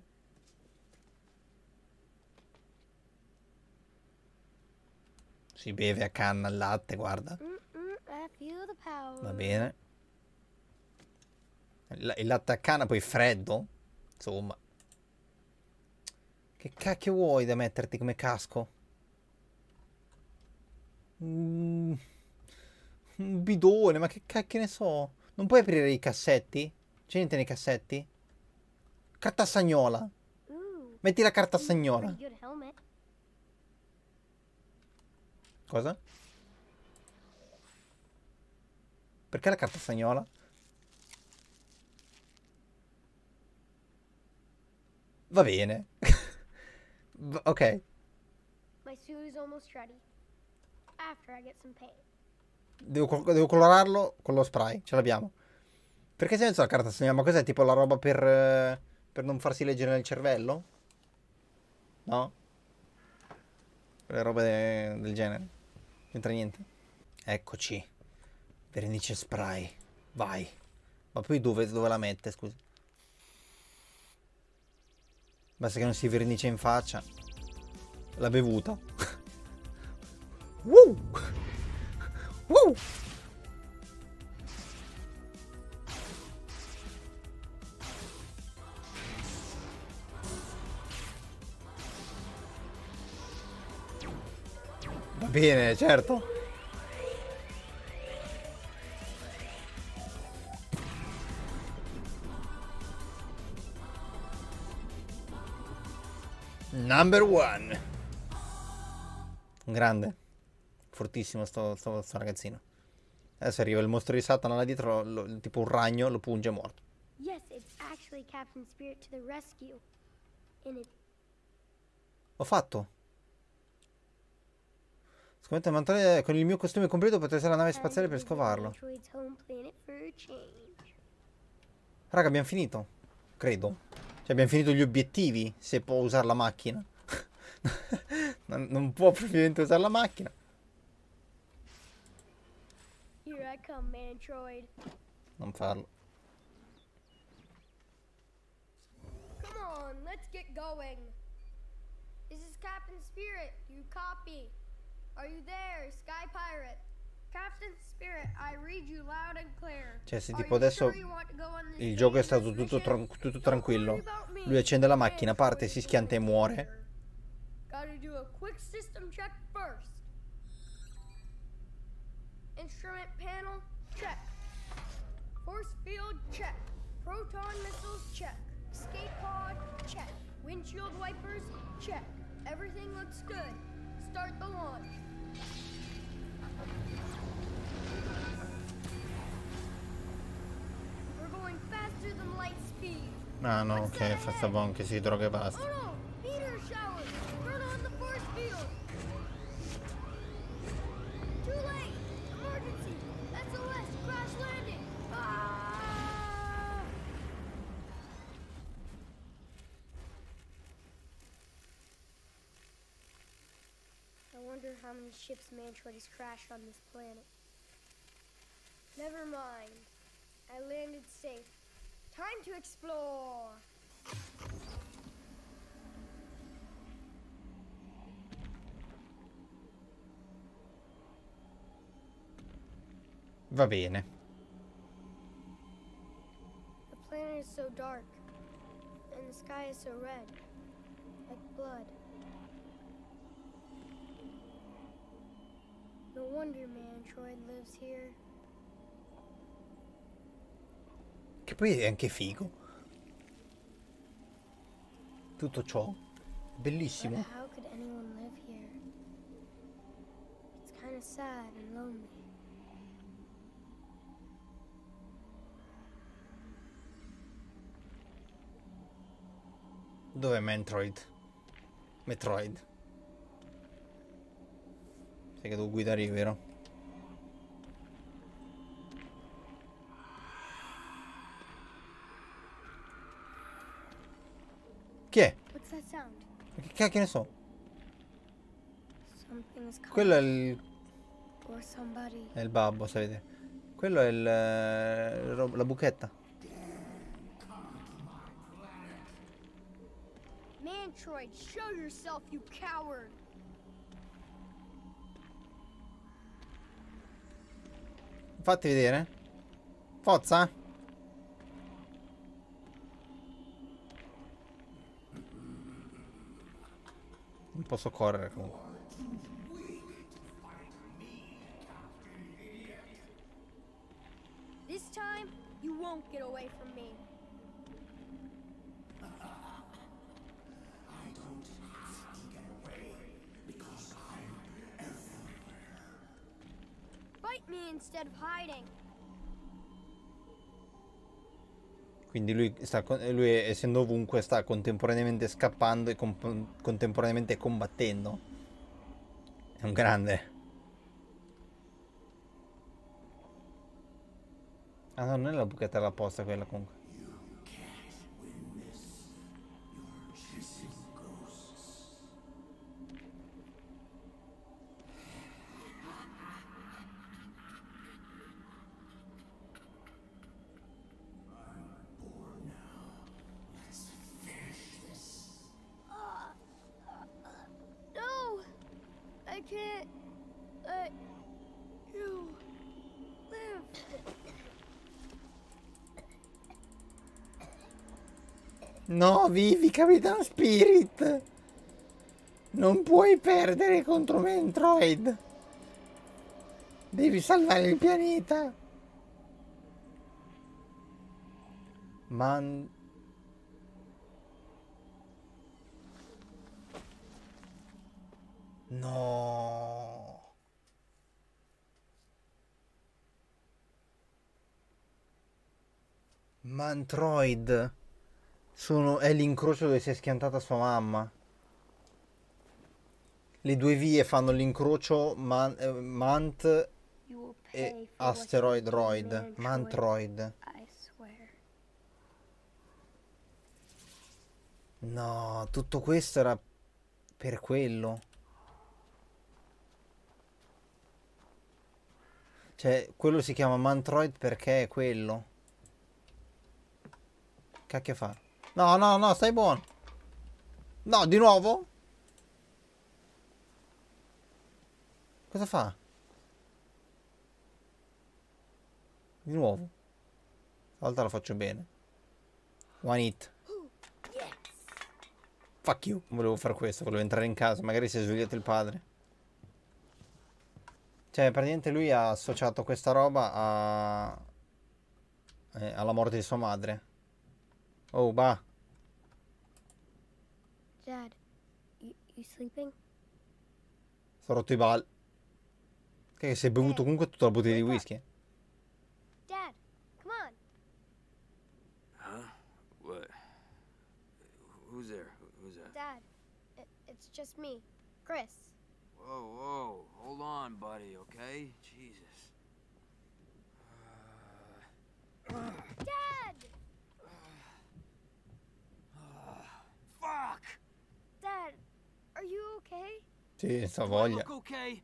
Si beve a canna il latte, guarda. Va bene. Il latte a canna poi freddo. Insomma. Che cacchio vuoi da metterti come casco? Mm, un bidone, ma che cacchio ne so? Non puoi aprire i cassetti? C'è niente nei cassetti? Carta sagnola. Mm. Metti la carta mm, sagnola. Cosa? Perché la carta sagnola? Va bene. *laughs* Okay. My suit is almost ready. After I get some paint. Devo, devo colorarlo con lo spray, ce l'abbiamo. Perché se senso la carta segna? Ma cos'è tipo la roba per, per non farsi leggere nel cervello? No? Quelle robe de del genere. Non C'entra niente. Eccoci. Vernice spray. Vai. Ma poi dove, dove la mette, scusa? Basta che non si vernice in faccia. La bevuta. Woo! Woo! Va bene, certo. Number one. Grande. Fortissimo sto, sto, sto ragazzino. Adesso arriva il mostro di Satana là dietro, lo, tipo un ragno, lo punge e è morto. Yes, it's actually Captain Spirit to the rescue. And it... Ho fatto. Scommetto mantone eh, con il mio costume completo potrei usare la nave spaziale per scovarlo. Raga, abbiamo finito. Credo. Cioè abbiamo finito gli obiettivi se può usare la macchina. *laughs* non, non può propriamente usare la macchina. Come, non farlo. Come on, let's get going. This is Captain Spirit. You copy. Are you there, Sky Pirate? Cioè, se tipo adesso il gioco è stato tutto, tran tutto tranquillo, lui accende la macchina, parte, si schianta e muore. Instrument panel, check. Force field, check. Proton missiles, check. Escape pod, check. Windshield wipers, check. Everything looks good. Start the launch. Ah no, ok, fa sta buon che si droga e basta. Oh, wonder how many ships Mantroid has crashed on this planet. Never mind. I landed safe. Time to explore! Va bene. The planet is so dark, and the sky is so red, like blood. No wonder Mantroid lives here. Che poi è anche figo. Tutto ciò. Bellissimo. But how could anyone live here? It's kind of sad and lonely. Dov'è Mantroid? Metroid. Sai che devo guidare io, vero? Chi è? Che cacchio ne so? Quello è il... È il babbo, sapete. Quello è il... Eh, la buchetta. Mantroid, show yourself, you coward! Fatti vedere. Forza. Non posso correre comunque. This time you won't get away from me. me instead of hiding. Quindi lui, sta, lui, essendo ovunque, sta contemporaneamente scappando e comp- contemporaneamente combattendo. È un grande. Ah no, non è la buchetta alla posta quella comunque. No, vivi, Capitan Spirit! Non puoi perdere contro me, Devi salvare il pianeta! Man... No. Mantroid. Sono, è l'incrocio dove si è schiantata sua mamma. Le due vie fanno l'incrocio man, eh, Mant e Asteroid Roid. Mantroid. No, tutto questo era per quello. Cioè, quello si chiama Mantroid perché è quello. Cacchio fa? No, no, no, stai buono. No, di nuovo? Cosa fa? Di nuovo. Stavolta lo faccio bene. One hit. Fuck you. Non volevo fare questo, volevo entrare in casa. Magari si è svegliato il padre. Cioè, praticamente lui ha associato questa roba a... Eh, alla morte di sua madre. Oh, bah. Dad, you, you sleeping? Sto rotto i bal. Che si è bevuto comunque tutta la bottiglia di whisky. Eh. Dad, come on. Huh? What? Who's there? Who's that? Dad, it, it's just me, Chris. Whoa, whoa, hold on, buddy, okay? Jesus. Dad! Uh... fuck! Dad, are you okay? Sì, sta voglia. Look okay?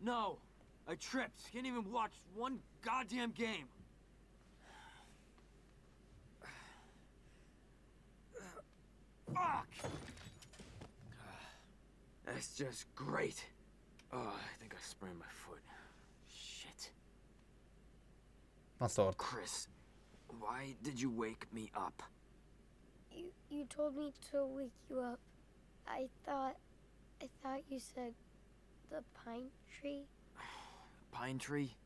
No, I tripped. Can't even watch one goddamn game. Fuck! That's just great. Oh, I think I sprained my foot. Shit. That's odd. Chris, why did you wake me up? You, you told me to wake you up. I thought, I thought you said the pine tree. *sighs* pine tree?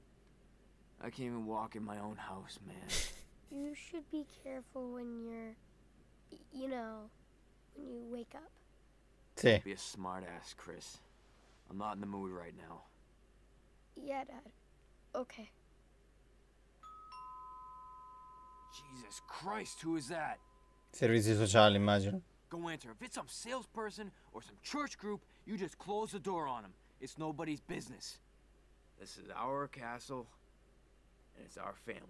I can't even walk in my own house, man. *laughs* you should be careful when you're, you know, when you wake up. Sí. Be a smartass, Chris. I'm not in the mood right now. Yeah, Dad. Okay. Jesus Christ, who is that? Servizi sociali, immagino. Go answer. If it's some salesperson or some church group, you just close the door on them. It's nobody's business. This is our castle, and it's our family.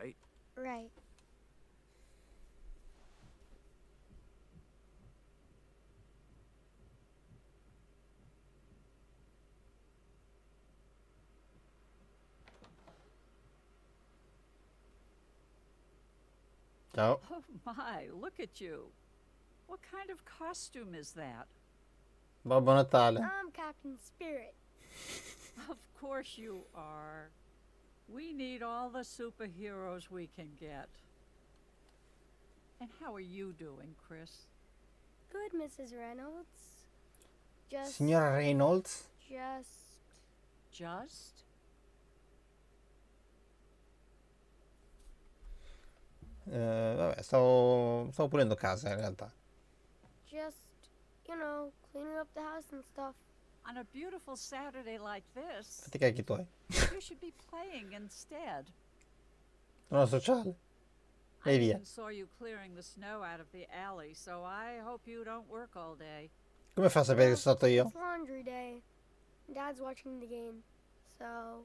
Right? Right. Oh. oh my, look at you. What kind of costume is that? Babana Tala. I'm Captain Spirit. of course you are. We need all the superheroes we can get. And how are you doing, Chris? Good, Mrs. Reynolds. Just. Senora Reynolds? Just. Just? Uh, vabbè, stavo, stavo pulendo casa in realtà just, you know, cleaning up the house and stuff. On a beautiful Saturday like this. I think I could play. *laughs* you should be playing instead. No, so Maybe. I saw you clearing the snow out of the alley, so I hope you don't work all day. Come fa a sapere che sono It's laundry day. Dad's watching the game, so...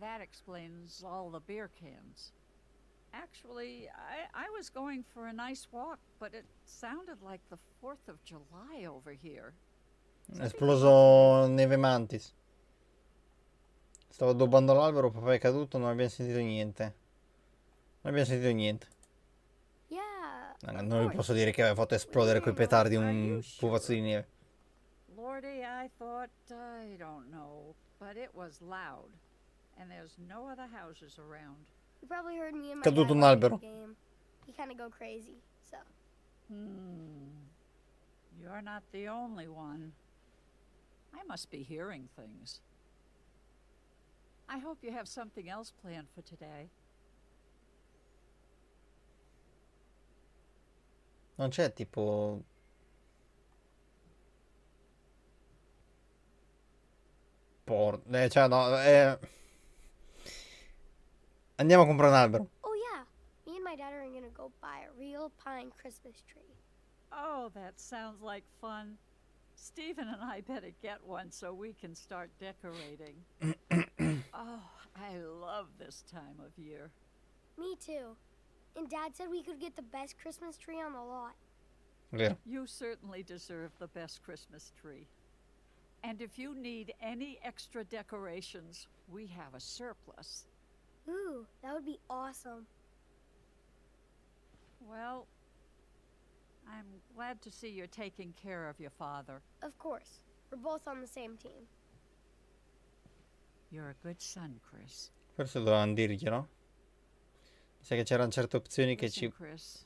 That explains all the beer cans. Actually, I, I was going for a nice walk, but it sounded like the 4th of July over here. Esploso neve mantis. Stavo addobbando l'albero, papà è caduto, non abbiamo sentito niente. Non abbiamo sentito niente. No, non vi posso dire che aveva fatto esplodere quei petardi un pupazzo di neve. Lordy, I thought, I don't know, but it was loud. And there's no other houses around. You probably heard me in my Cadu do Nalbero. game. He kind of go crazy, so. Hmm. You're not the only one. I must be hearing things. I hope you have something else planned for today. Non c'è tipo... Por... Eh, cioè no, eh... Andiamo a comprare un albero. Oh yeah, me and my dad are gonna go buy a real pine Christmas tree. Oh, that sounds like fun. Stephen and I better get one so we can start decorating. *coughs* oh, I love this time of year. Me too. And Dad said we could get the best Christmas tree on the lot. Yeah. You certainly deserve the best Christmas tree. And if you need any extra decorations, we have a surplus. Ooh, that would be awesome. Well, I'm glad to see you're taking care of your father. Of course. We're both on the same team. You're a good son, Chris. Forse dovevano dirglielo. Mi sa che c'erano certe opzioni che ci... Chris,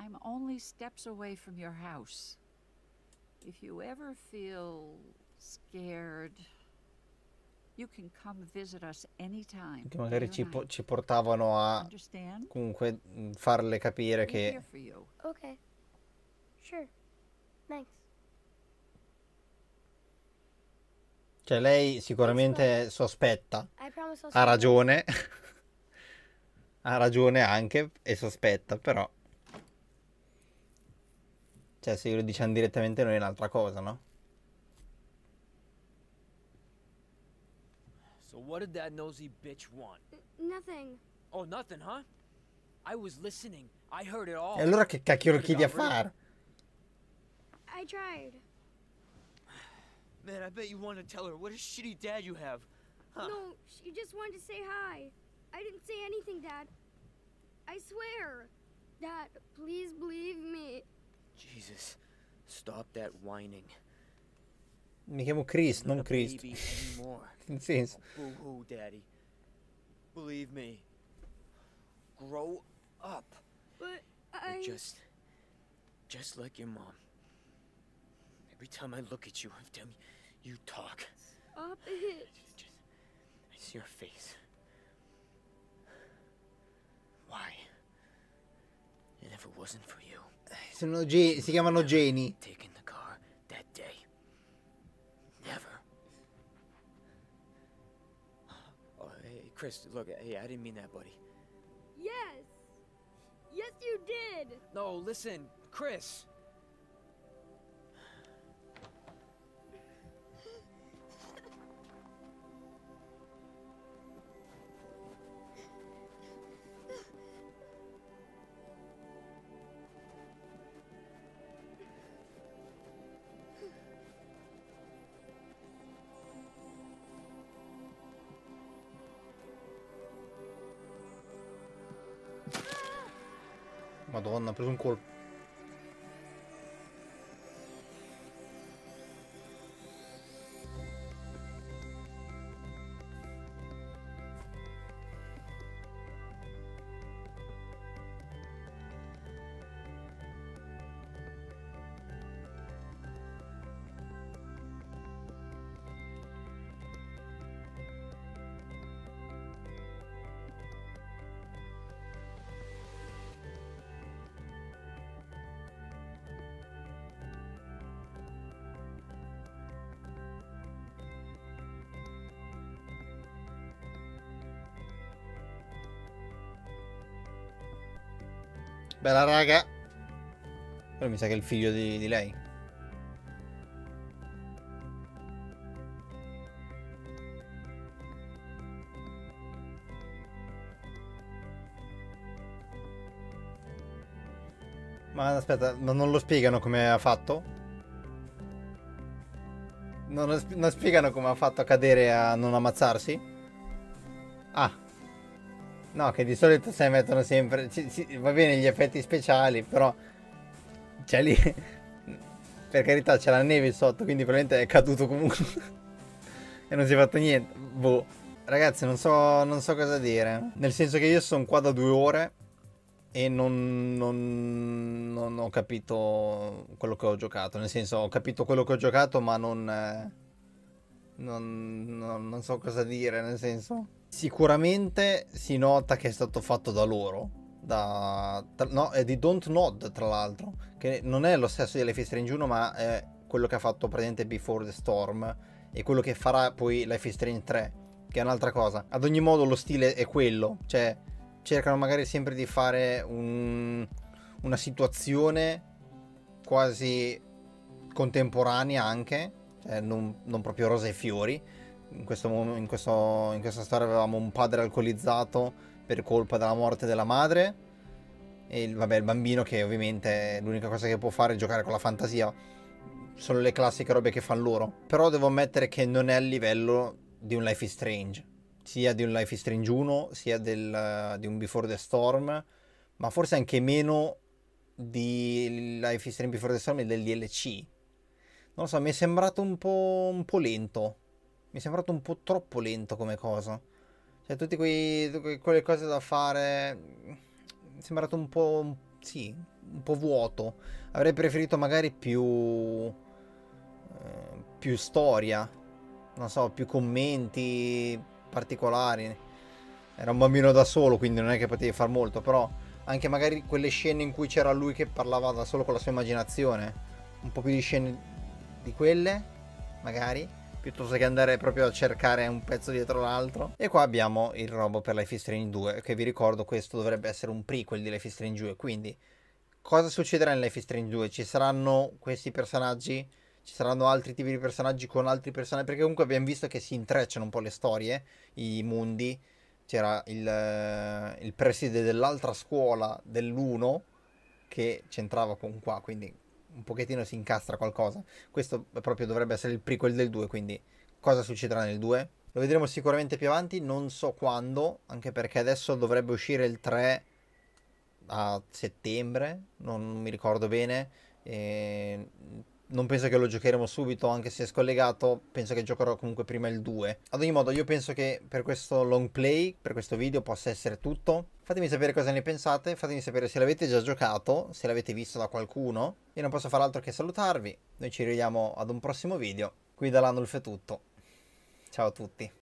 I'm only steps away from your house. If you ever feel scared, Che magari ci, po ci, portavano a comunque farle capire che... Ok. Sure. Thanks. Cioè lei sicuramente sospetta, ha ragione, *laughs* ha ragione anche e sospetta, però... Cioè se glielo diciamo direttamente noi è un'altra cosa, no? what did that nosy bitch want? N nothing. Oh, nothing, huh? I was listening. I heard it all. E allora che cacchio lo chiedi a fare? I tried. Man, I bet you want to tell her what a shitty dad you have. Huh. No, she just wanted to say hi. I didn't say anything, Dad. I swear. Dad, please believe me. Jesus, stop that whining. Mi chiamo Chris, non Chris. *laughs* Nel senso. Boo-hoo, oh, oh, daddy. Believe me. Grow up. But I... You're just... Just like your mom. Every time I look at you, every time you talk. Stop it. Just, just, I see your face. Why? It never wasn't for you. Sono ge- si chiamano geni. Taken Chris, look, hey, I didn't mean that, buddy. Yes! Yes, you did! No, listen, Chris! on, on, prima un colpo Bella raga. Però mi sa che è il figlio di, di lei. Ma aspetta, ma non lo spiegano come ha fatto? Non, non, spiegano come ha fatto a cadere a non ammazzarsi? Ah, No, che di solito sai mettono sempre... Ci, ci, va bene gli effetti speciali, però... C'è cioè lì... *laughs* Per carità c'è la neve sotto, quindi probabilmente è caduto comunque. *laughs* e non si è fatto niente. Boh. Ragazzi, non so, non so cosa dire. Nel senso che io sono qua da due ore e non, non, non, ho capito quello che ho giocato. Nel senso, ho capito quello che ho giocato, ma non, eh, non, non so cosa dire. Nel senso... Sicuramente si nota che è stato fatto da loro, da, tra, no, è di Don't Nod tra l'altro, che non è lo stesso di Life is Strange 1 ma è quello che ha fatto presente Before the Storm e quello che farà poi Life is Strange 3, che è un'altra cosa. Ad ogni modo lo stile è quello, cioè cercano magari sempre di fare un, una situazione quasi contemporanea anche, cioè non, non proprio rose e fiori, in, questo, in, questo, in questa storia avevamo un padre alcolizzato per colpa della morte della madre e il, vabbè, il bambino che ovviamente l'unica cosa che può fare è giocare con la fantasia. Sono le classiche robe che fanno loro. Però devo ammettere che non è a livello di un Life is Strange. Sia di un Life is Strange 1, sia del, uh, di un Before the Storm, ma forse anche meno di Life is Strange Before the Storm e del DLC. Non lo so, mi è sembrato un po', un po lento mi è sembrato un po' troppo lento come cosa. Cioè, tutte quelle cose da fare... Mi mm, è sembrato un po'... Sì, un po' vuoto. Avrei preferito magari più... Eh, più storia. Non so, più commenti particolari. Era un bambino da solo, quindi non è che potevi far molto, però anche magari quelle scene in cui c'era lui che parlava da solo con la sua immaginazione, un po' più di scene di quelle, magari piuttosto che andare proprio a cercare un pezzo dietro l'altro. E qua abbiamo il robo per Life is Strange 2, che vi ricordo questo dovrebbe essere un prequel di Life is Strange 2, quindi cosa succederà in Life is Strange 2? Ci saranno questi personaggi? Ci saranno altri tipi di personaggi con altri personaggi? Perché comunque abbiamo visto che si intrecciano un po' le storie, i mondi. C'era il, eh, il preside dell'altra scuola dell'1 che c'entrava con qua, quindi un pochettino si incastra qualcosa. Questo proprio dovrebbe essere il prequel del 2, quindi cosa succederà nel 2? Lo vedremo sicuramente più avanti, non so quando, anche perché adesso dovrebbe uscire il 3 a settembre, non mi ricordo bene. E non penso che lo giocheremo subito, anche se è scollegato, penso che giocherò comunque prima il 2. Ad ogni modo, io penso che per questo long play, per questo video, possa essere tutto. Fatemi sapere cosa ne pensate, fatemi sapere se l'avete già giocato, se l'avete visto da qualcuno. Io non posso far altro che salutarvi, noi ci rivediamo ad un prossimo video. Qui da Lanulf è tutto. Ciao a tutti.